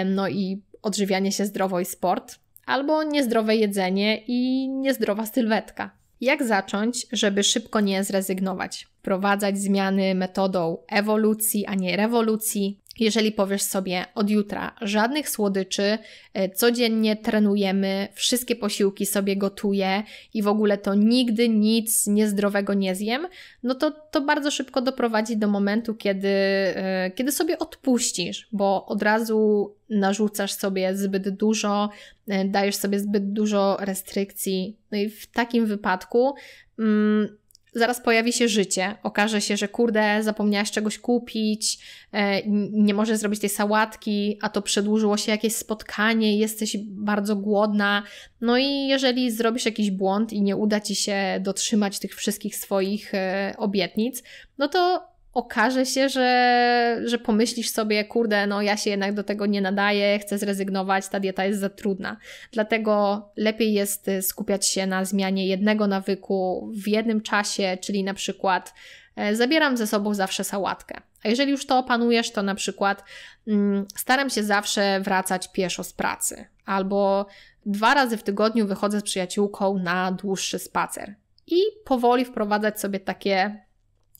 no i odżywianie się zdrowo i sport, albo niezdrowe jedzenie i niezdrowa sylwetka. Jak zacząć, żeby szybko nie zrezygnować? Prowadzać zmiany metodą ewolucji, a nie rewolucji, jeżeli powiesz sobie od jutra żadnych słodyczy, e, codziennie trenujemy, wszystkie posiłki sobie gotuję i w ogóle to nigdy nic niezdrowego nie zjem, no to to bardzo szybko doprowadzi do momentu, kiedy, e, kiedy sobie odpuścisz, bo od razu narzucasz sobie zbyt dużo, e, dajesz sobie zbyt dużo restrykcji. No i w takim wypadku. Mm, zaraz pojawi się życie. Okaże się, że kurde, zapomniałaś czegoś kupić, e, nie możesz zrobić tej sałatki, a to przedłużyło się jakieś spotkanie, jesteś bardzo głodna. No i jeżeli zrobisz jakiś błąd i nie uda ci się dotrzymać tych wszystkich swoich e, obietnic, no to okaże się, że, że pomyślisz sobie, kurde, no ja się jednak do tego nie nadaję, chcę zrezygnować, ta dieta jest za trudna. Dlatego lepiej jest y, skupiać się na zmianie jednego nawyku w jednym czasie, czyli na przykład e, zabieram ze sobą zawsze sałatkę. A jeżeli już to opanujesz, to na przykład mm, staram się zawsze wracać pieszo z pracy, albo dwa razy w tygodniu wychodzę z przyjaciółką na dłuższy spacer. I powoli wprowadzać sobie takie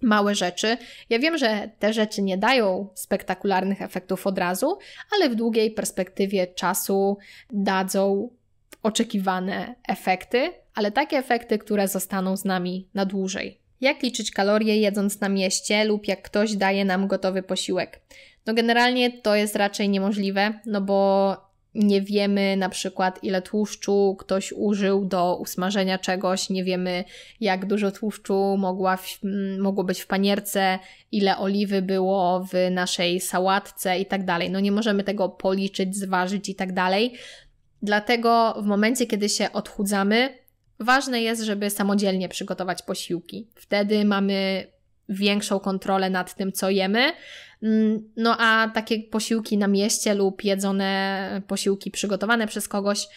małe rzeczy. Ja wiem, że te rzeczy nie dają spektakularnych efektów od razu, ale w długiej perspektywie czasu dadzą oczekiwane efekty, ale takie efekty, które zostaną z nami na dłużej. Jak liczyć kalorie jedząc na mieście lub jak ktoś daje nam gotowy posiłek? No generalnie to jest raczej niemożliwe, no bo nie wiemy na przykład ile tłuszczu ktoś użył do usmażenia czegoś, nie wiemy jak dużo tłuszczu mogła w, mm, mogło być w panierce, ile oliwy było w naszej sałatce i tak dalej. No nie możemy tego policzyć, zważyć i tak dalej. Dlatego w momencie, kiedy się odchudzamy, ważne jest, żeby samodzielnie przygotować posiłki. Wtedy mamy większą kontrolę nad tym, co jemy. Mm, no a takie posiłki na mieście lub jedzone posiłki przygotowane przez kogoś,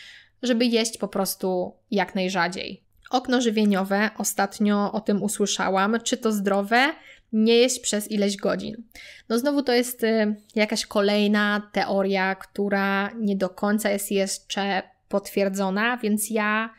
żeby jeść po prostu jak najrzadziej. Okno żywieniowe, ostatnio o tym usłyszałam, czy to zdrowe, nie jeść przez ileś godzin. No znowu to jest y, jakaś kolejna teoria, która nie do końca jest jeszcze potwierdzona, więc ja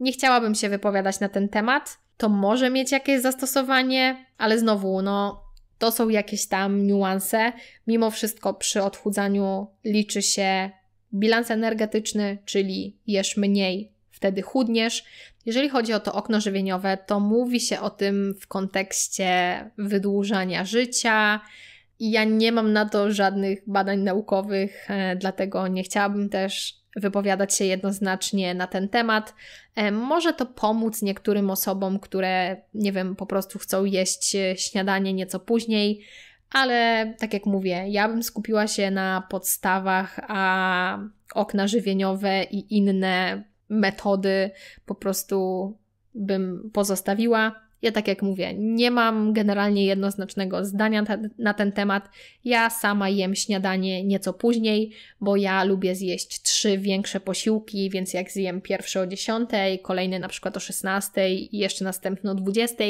nie chciałabym się wypowiadać na ten temat to może mieć jakieś zastosowanie, ale znowu, no, to są jakieś tam niuanse. Mimo wszystko przy odchudzaniu liczy się bilans energetyczny, czyli jesz mniej, wtedy chudniesz. Jeżeli chodzi o to okno żywieniowe, to mówi się o tym w kontekście wydłużania życia. ja nie mam na to żadnych badań naukowych, e, dlatego nie chciałabym też wypowiadać się jednoznacznie na ten temat. E, może to pomóc niektórym osobom, które, nie wiem, po prostu chcą jeść e, śniadanie nieco później, ale tak jak mówię, ja bym skupiła się na podstawach, a okna żywieniowe i inne metody po prostu bym pozostawiła. Ja tak jak mówię, nie mam generalnie jednoznacznego zdania na ten temat. Ja sama jem śniadanie nieco później, bo ja lubię zjeść trzy większe posiłki, więc jak zjem pierwszy o 10, kolejny na przykład o 16 i jeszcze następny o 20,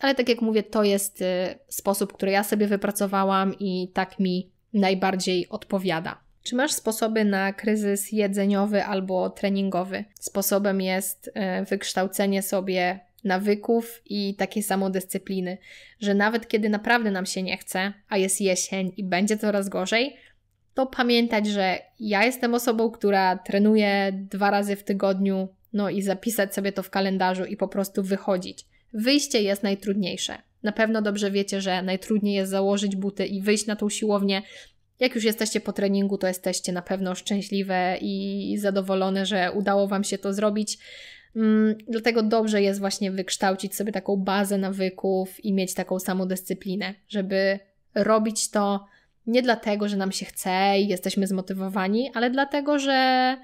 ale tak jak mówię, to jest y, sposób, który ja sobie wypracowałam i tak mi najbardziej odpowiada. Czy masz sposoby na kryzys jedzeniowy albo treningowy? Sposobem jest y, wykształcenie sobie nawyków i takiej samodyscypliny, że nawet kiedy naprawdę nam się nie chce, a jest jesień i będzie coraz gorzej, to pamiętać, że ja jestem osobą, która trenuje dwa razy w tygodniu, no i zapisać sobie to w kalendarzu i po prostu wychodzić. Wyjście jest najtrudniejsze. Na pewno dobrze wiecie, że najtrudniej jest założyć buty i wyjść na tą siłownię. Jak już jesteście po treningu, to jesteście na pewno szczęśliwe i zadowolone, że udało Wam się to zrobić. Mm, dlatego dobrze jest właśnie wykształcić sobie taką bazę nawyków i mieć taką samodyscyplinę, żeby robić to nie dlatego, że nam się chce i jesteśmy zmotywowani, ale dlatego, że,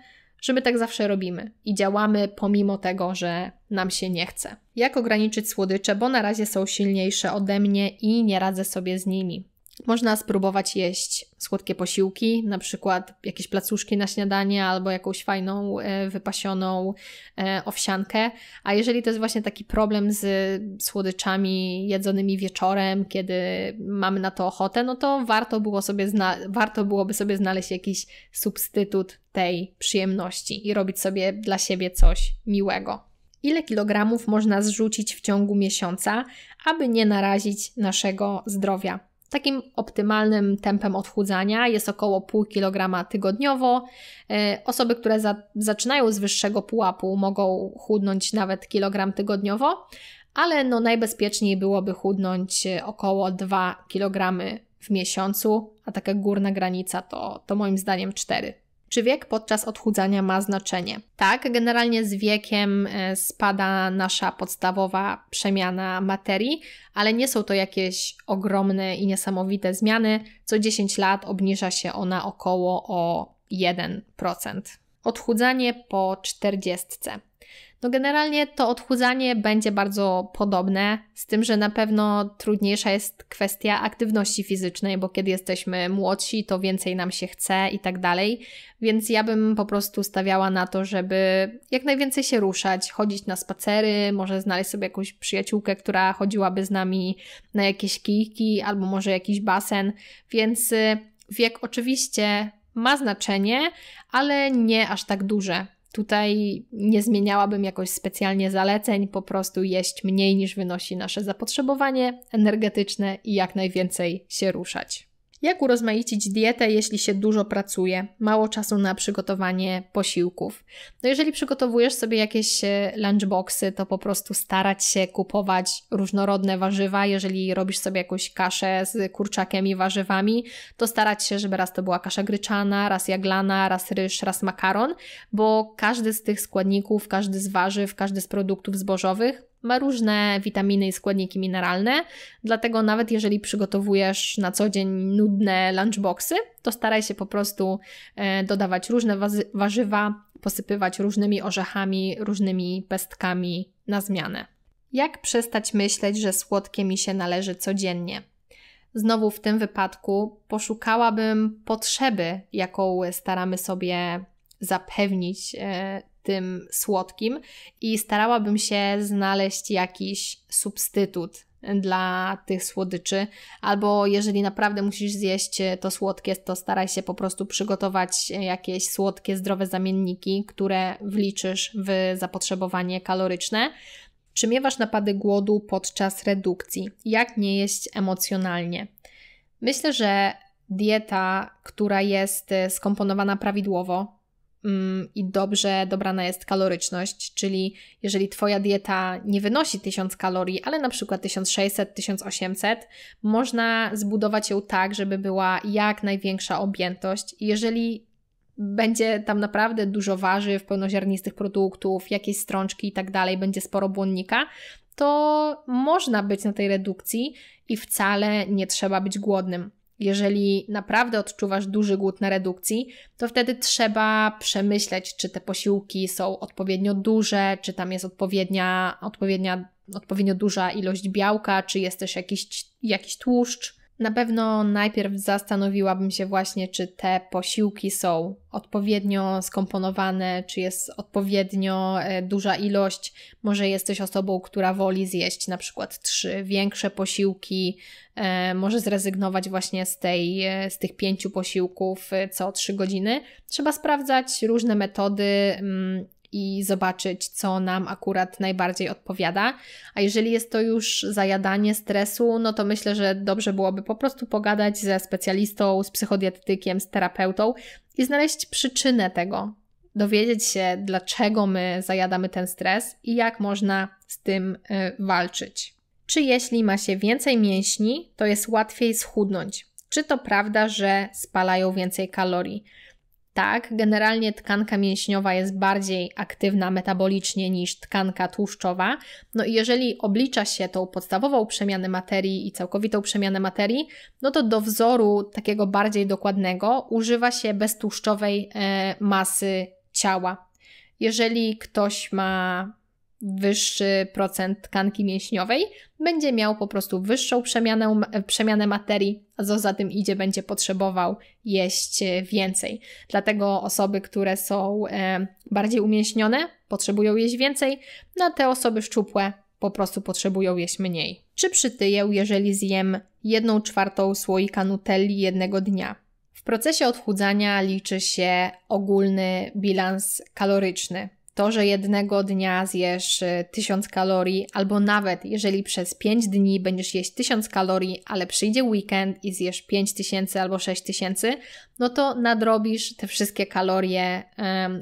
że my tak zawsze robimy i działamy pomimo tego, że nam się nie chce. Jak ograniczyć słodycze, bo na razie są silniejsze ode mnie i nie radzę sobie z nimi. Można spróbować jeść słodkie posiłki, na przykład jakieś placuszki na śniadanie albo jakąś fajną, e, wypasioną e, owsiankę. A jeżeli to jest właśnie taki problem z słodyczami jedzonymi wieczorem, kiedy mamy na to ochotę, no to warto, było sobie warto byłoby sobie znaleźć jakiś substytut tej przyjemności i robić sobie dla siebie coś miłego. Ile kilogramów można zrzucić w ciągu miesiąca, aby nie narazić naszego zdrowia? Takim optymalnym tempem odchudzania jest około pół kilograma tygodniowo. E, osoby, które za, zaczynają z wyższego pułapu, mogą chudnąć nawet kilogram tygodniowo, ale no najbezpieczniej byłoby chudnąć e, około 2 kg w miesiącu, a taka górna granica to, to moim zdaniem 4. Czy wiek podczas odchudzania ma znaczenie? Tak, generalnie z wiekiem e, spada nasza podstawowa przemiana materii, ale nie są to jakieś ogromne i niesamowite zmiany. Co 10 lat obniża się ona około o 1%. Odchudzanie po 40. No generalnie to odchudzanie będzie bardzo podobne, z tym, że na pewno trudniejsza jest kwestia aktywności fizycznej, bo kiedy jesteśmy młodsi, to więcej nam się chce i tak dalej. Więc ja bym po prostu stawiała na to, żeby jak najwięcej się ruszać, chodzić na spacery, może znaleźć sobie jakąś przyjaciółkę, która chodziłaby z nami na jakieś kijki albo może jakiś basen. Więc y, wiek oczywiście ma znaczenie, ale nie aż tak duże. Tutaj nie zmieniałabym jakoś specjalnie zaleceń, po prostu jeść mniej niż wynosi nasze zapotrzebowanie energetyczne i jak najwięcej się ruszać. Jak urozmaicić dietę, jeśli się dużo pracuje, mało czasu na przygotowanie posiłków? No jeżeli przygotowujesz sobie jakieś e, lunchboxy, to po prostu starać się kupować różnorodne warzywa. Jeżeli robisz sobie jakąś kaszę z kurczakiem i warzywami, to starać się, żeby raz to była kasza gryczana, raz jaglana, raz ryż, raz makaron, bo każdy z tych składników, każdy z warzyw, każdy z produktów zbożowych ma różne witaminy i składniki mineralne, dlatego nawet jeżeli przygotowujesz na co dzień nudne lunchboxy, to staraj się po prostu e, dodawać różne warzywa, posypywać różnymi orzechami, różnymi pestkami na zmianę. Jak przestać myśleć, że słodkie mi się należy codziennie? Znowu w tym wypadku poszukałabym potrzeby, jaką staramy sobie zapewnić e, tym słodkim i starałabym się znaleźć jakiś substytut dla tych słodyczy, albo jeżeli naprawdę musisz zjeść to słodkie, to staraj się po prostu przygotować jakieś słodkie, zdrowe zamienniki, które wliczysz w zapotrzebowanie kaloryczne. Czy miewasz napady głodu podczas redukcji? Jak nie jeść emocjonalnie? Myślę, że dieta, która jest skomponowana prawidłowo, Mm, i dobrze dobrana jest kaloryczność, czyli jeżeli Twoja dieta nie wynosi 1000 kalorii, ale na przykład 1600, 1800, można zbudować ją tak, żeby była jak największa objętość. Jeżeli będzie tam naprawdę dużo warzyw, pełnoziarnistych produktów, jakieś strączki i tak dalej, będzie sporo błonnika, to można być na tej redukcji i wcale nie trzeba być głodnym. Jeżeli naprawdę odczuwasz duży głód na redukcji, to wtedy trzeba przemyśleć, czy te posiłki są odpowiednio duże, czy tam jest odpowiednia, odpowiednia, odpowiednio duża ilość białka, czy jest też jakiś, jakiś tłuszcz. Na pewno najpierw zastanowiłabym się właśnie, czy te posiłki są odpowiednio skomponowane, czy jest odpowiednio e, duża ilość. Może jesteś osobą, która woli zjeść na przykład trzy większe posiłki, e, może zrezygnować właśnie z, tej, e, z tych pięciu posiłków co trzy godziny. Trzeba sprawdzać różne metody mm, i zobaczyć, co nam akurat najbardziej odpowiada. A jeżeli jest to już zajadanie stresu, no to myślę, że dobrze byłoby po prostu pogadać ze specjalistą, z psychodietetykiem, z terapeutą i znaleźć przyczynę tego, dowiedzieć się, dlaczego my zajadamy ten stres i jak można z tym y, walczyć. Czy jeśli ma się więcej mięśni, to jest łatwiej schudnąć? Czy to prawda, że spalają więcej kalorii? Tak, generalnie tkanka mięśniowa jest bardziej aktywna metabolicznie niż tkanka tłuszczowa. No i jeżeli oblicza się tą podstawową przemianę materii i całkowitą przemianę materii, no to do wzoru takiego bardziej dokładnego używa się beztłuszczowej e, masy ciała. Jeżeli ktoś ma wyższy procent tkanki mięśniowej, będzie miał po prostu wyższą przemianę, przemianę materii, a co za tym idzie, będzie potrzebował jeść więcej. Dlatego osoby, które są e, bardziej umięśnione, potrzebują jeść więcej, no a te osoby szczupłe po prostu potrzebują jeść mniej. Czy przytyję, jeżeli zjem jedną czwartą słoika nutelli jednego dnia? W procesie odchudzania liczy się ogólny bilans kaloryczny, to, że jednego dnia zjesz 1000 y, kalorii, albo nawet jeżeli przez 5 dni będziesz jeść 1000 kalorii, ale przyjdzie weekend i zjesz 5000 albo 6000, no to nadrobisz te wszystkie kalorie,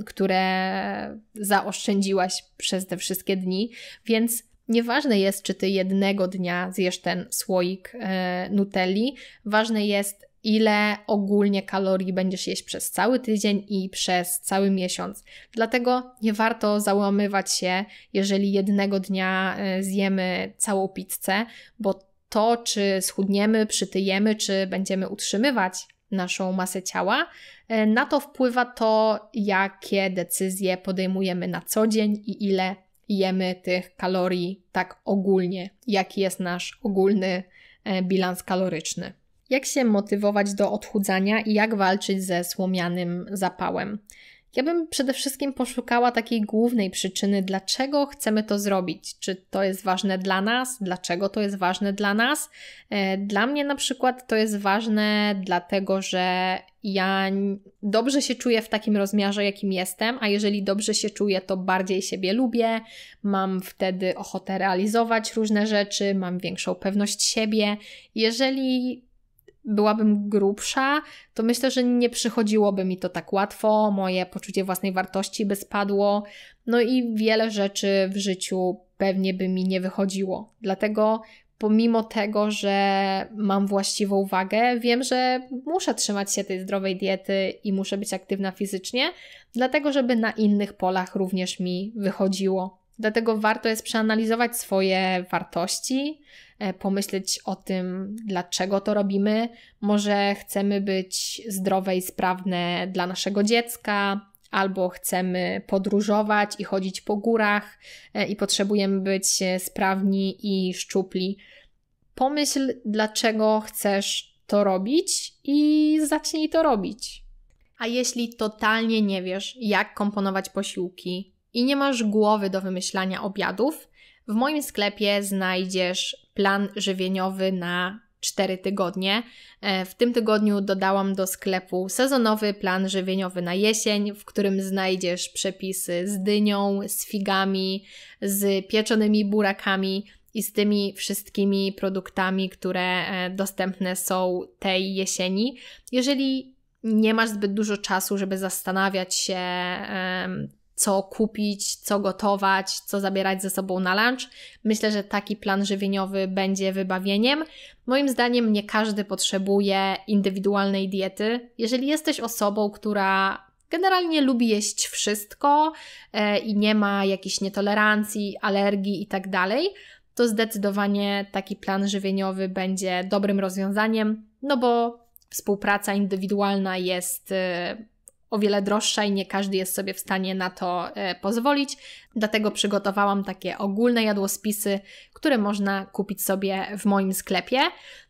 które zaoszczędziłaś przez te wszystkie dni. Więc nieważne jest, czy ty jednego dnia zjesz ten słoik e, nutelli, ważne jest, ile ogólnie kalorii będziesz jeść przez cały tydzień i przez cały miesiąc. Dlatego nie warto załamywać się, jeżeli jednego dnia e, zjemy całą pizzę, bo to, czy schudniemy, przytyjemy, czy będziemy utrzymywać naszą masę ciała, e, na to wpływa to, jakie decyzje podejmujemy na co dzień i ile jemy tych kalorii tak ogólnie, jaki jest nasz ogólny e, bilans kaloryczny jak się motywować do odchudzania i jak walczyć ze słomianym zapałem. Ja bym przede wszystkim poszukała takiej głównej przyczyny, dlaczego chcemy to zrobić. Czy to jest ważne dla nas? Dlaczego to jest ważne dla nas? E, dla mnie na przykład to jest ważne, dlatego że ja dobrze się czuję w takim rozmiarze, jakim jestem, a jeżeli dobrze się czuję, to bardziej siebie lubię, mam wtedy ochotę realizować różne rzeczy, mam większą pewność siebie. Jeżeli byłabym grubsza, to myślę, że nie przychodziłoby mi to tak łatwo, moje poczucie własnej wartości by spadło, no i wiele rzeczy w życiu pewnie by mi nie wychodziło. Dlatego pomimo tego, że mam właściwą wagę, wiem, że muszę trzymać się tej zdrowej diety i muszę być aktywna fizycznie, dlatego żeby na innych polach również mi wychodziło. Dlatego warto jest przeanalizować swoje wartości, E, pomyśleć o tym, dlaczego to robimy. Może chcemy być zdrowe i sprawne dla naszego dziecka, albo chcemy podróżować i chodzić po górach e, i potrzebujemy być e, sprawni i szczupli. Pomyśl, dlaczego chcesz to robić i zacznij to robić. A jeśli totalnie nie wiesz, jak komponować posiłki i nie masz głowy do wymyślania obiadów, w moim sklepie znajdziesz plan żywieniowy na 4 tygodnie. E, w tym tygodniu dodałam do sklepu sezonowy plan żywieniowy na jesień, w którym znajdziesz przepisy z dynią, z figami, z pieczonymi burakami i z tymi wszystkimi produktami, które e, dostępne są tej jesieni. Jeżeli nie masz zbyt dużo czasu, żeby zastanawiać się, co kupić, co gotować, co zabierać ze sobą na lunch. Myślę, że taki plan żywieniowy będzie wybawieniem. Moim zdaniem nie każdy potrzebuje indywidualnej diety. Jeżeli jesteś osobą, która generalnie lubi jeść wszystko e, i nie ma jakichś nietolerancji, alergii itd., tak to zdecydowanie taki plan żywieniowy będzie dobrym rozwiązaniem, no bo współpraca indywidualna jest e, o wiele droższa i nie każdy jest sobie w stanie na to e, pozwolić. Dlatego przygotowałam takie ogólne jadłospisy, które można kupić sobie w moim sklepie.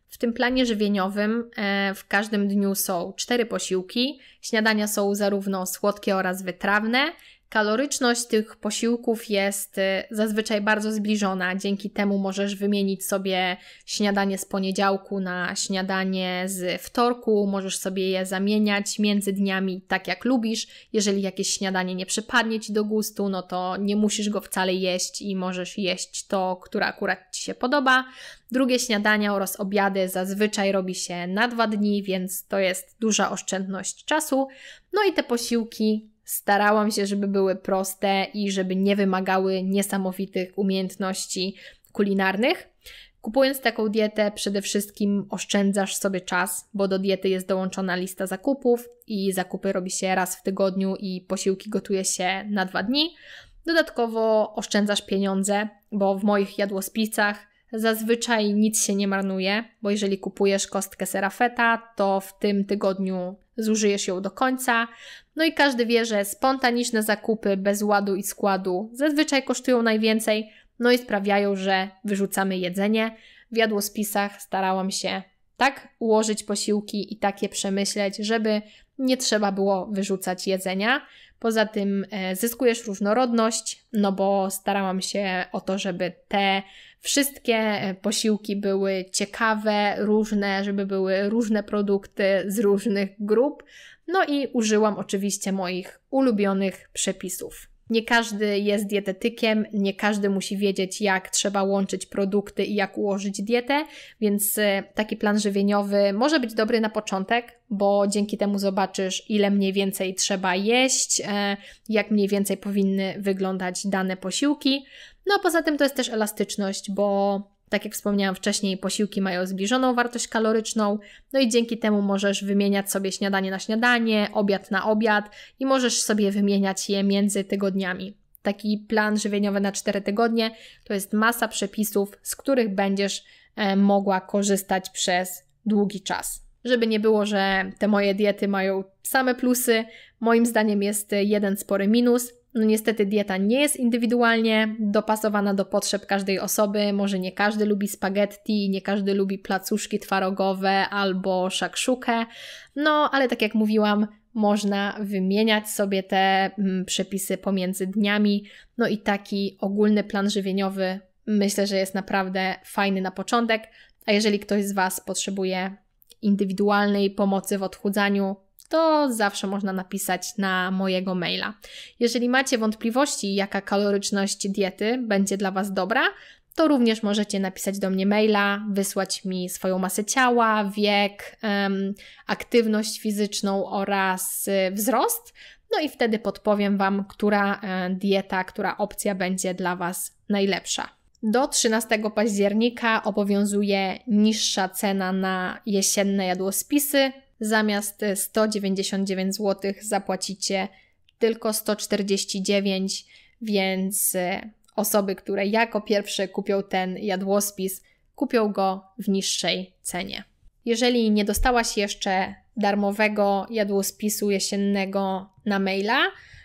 W tym planie żywieniowym e, w każdym dniu są cztery posiłki. Śniadania są zarówno słodkie oraz wytrawne. Kaloryczność tych posiłków jest y, zazwyczaj bardzo zbliżona, dzięki temu możesz wymienić sobie śniadanie z poniedziałku na śniadanie z wtorku, możesz sobie je zamieniać między dniami tak jak lubisz. Jeżeli jakieś śniadanie nie przypadnie ci do gustu, no to nie musisz go wcale jeść i możesz jeść to, które akurat ci się podoba. Drugie śniadania oraz obiady zazwyczaj robi się na dwa dni, więc to jest duża oszczędność czasu. No i te posiłki Starałam się, żeby były proste i żeby nie wymagały niesamowitych umiejętności kulinarnych. Kupując taką dietę, przede wszystkim oszczędzasz sobie czas, bo do diety jest dołączona lista zakupów i zakupy robi się raz w tygodniu i posiłki gotuje się na dwa dni. Dodatkowo oszczędzasz pieniądze, bo w moich jadłospisach zazwyczaj nic się nie marnuje, bo jeżeli kupujesz kostkę serafeta, to w tym tygodniu zużyjesz ją do końca. No i każdy wie, że spontaniczne zakupy bez ładu i składu zazwyczaj kosztują najwięcej, no i sprawiają, że wyrzucamy jedzenie. W jadłospisach starałam się tak ułożyć posiłki i takie przemyśleć, żeby nie trzeba było wyrzucać jedzenia. Poza tym e, zyskujesz różnorodność, no bo starałam się o to, żeby te Wszystkie e, posiłki były ciekawe, różne, żeby były różne produkty z różnych grup. No i użyłam oczywiście moich ulubionych przepisów. Nie każdy jest dietetykiem, nie każdy musi wiedzieć, jak trzeba łączyć produkty i jak ułożyć dietę, więc e, taki plan żywieniowy może być dobry na początek, bo dzięki temu zobaczysz, ile mniej więcej trzeba jeść, e, jak mniej więcej powinny wyglądać dane posiłki. No a poza tym to jest też elastyczność, bo tak jak wspomniałam wcześniej, posiłki mają zbliżoną wartość kaloryczną, no i dzięki temu możesz wymieniać sobie śniadanie na śniadanie, obiad na obiad i możesz sobie wymieniać je między tygodniami. Taki plan żywieniowy na 4 tygodnie to jest masa przepisów, z których będziesz e, mogła korzystać przez długi czas. Żeby nie było, że te moje diety mają same plusy, moim zdaniem jest jeden spory minus, no niestety dieta nie jest indywidualnie dopasowana do potrzeb każdej osoby. Może nie każdy lubi spaghetti, nie każdy lubi placuszki twarogowe albo szakszukę. No, ale tak jak mówiłam, można wymieniać sobie te mm, przepisy pomiędzy dniami. No i taki ogólny plan żywieniowy myślę, że jest naprawdę fajny na początek. A jeżeli ktoś z Was potrzebuje indywidualnej pomocy w odchudzaniu, to zawsze można napisać na mojego maila. Jeżeli macie wątpliwości, jaka kaloryczność diety będzie dla Was dobra, to również możecie napisać do mnie maila, wysłać mi swoją masę ciała, wiek, um, aktywność fizyczną oraz y, wzrost. No i wtedy podpowiem Wam, która e, dieta, która opcja będzie dla Was najlepsza. Do 13 października obowiązuje niższa cena na jesienne jadłospisy, Zamiast 199 y, zł zapłacicie tylko 149, więc y, osoby, które jako pierwsze kupią ten jadłospis, kupią go w niższej cenie. Jeżeli nie dostałaś jeszcze darmowego jadłospisu jesiennego na maila,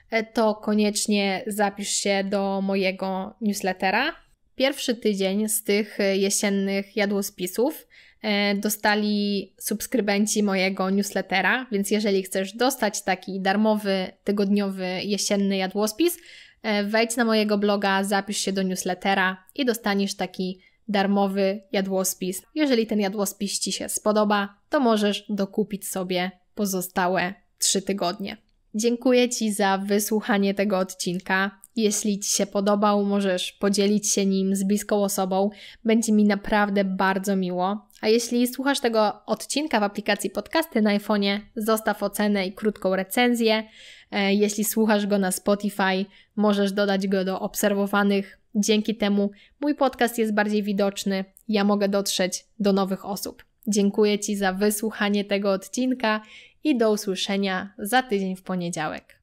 e, to koniecznie zapisz się do mojego newslettera. Pierwszy tydzień z tych y, jesiennych jadłospisów E, dostali subskrybenci mojego newslettera, więc jeżeli chcesz dostać taki darmowy, tygodniowy, jesienny jadłospis, e, wejdź na mojego bloga, zapisz się do newslettera i dostaniesz taki darmowy jadłospis. Jeżeli ten jadłospis Ci się spodoba, to możesz dokupić sobie pozostałe trzy tygodnie. Dziękuję Ci za wysłuchanie tego odcinka. Jeśli Ci się podobał, możesz podzielić się nim z bliską osobą. Będzie mi naprawdę bardzo miło. A jeśli słuchasz tego odcinka w aplikacji podcasty na iPhone'ie, zostaw ocenę i krótką recenzję. E, jeśli słuchasz go na Spotify, możesz dodać go do obserwowanych. Dzięki temu mój podcast jest bardziej widoczny. Ja mogę dotrzeć do nowych osób. Dziękuję Ci za wysłuchanie tego odcinka i do usłyszenia za tydzień w poniedziałek.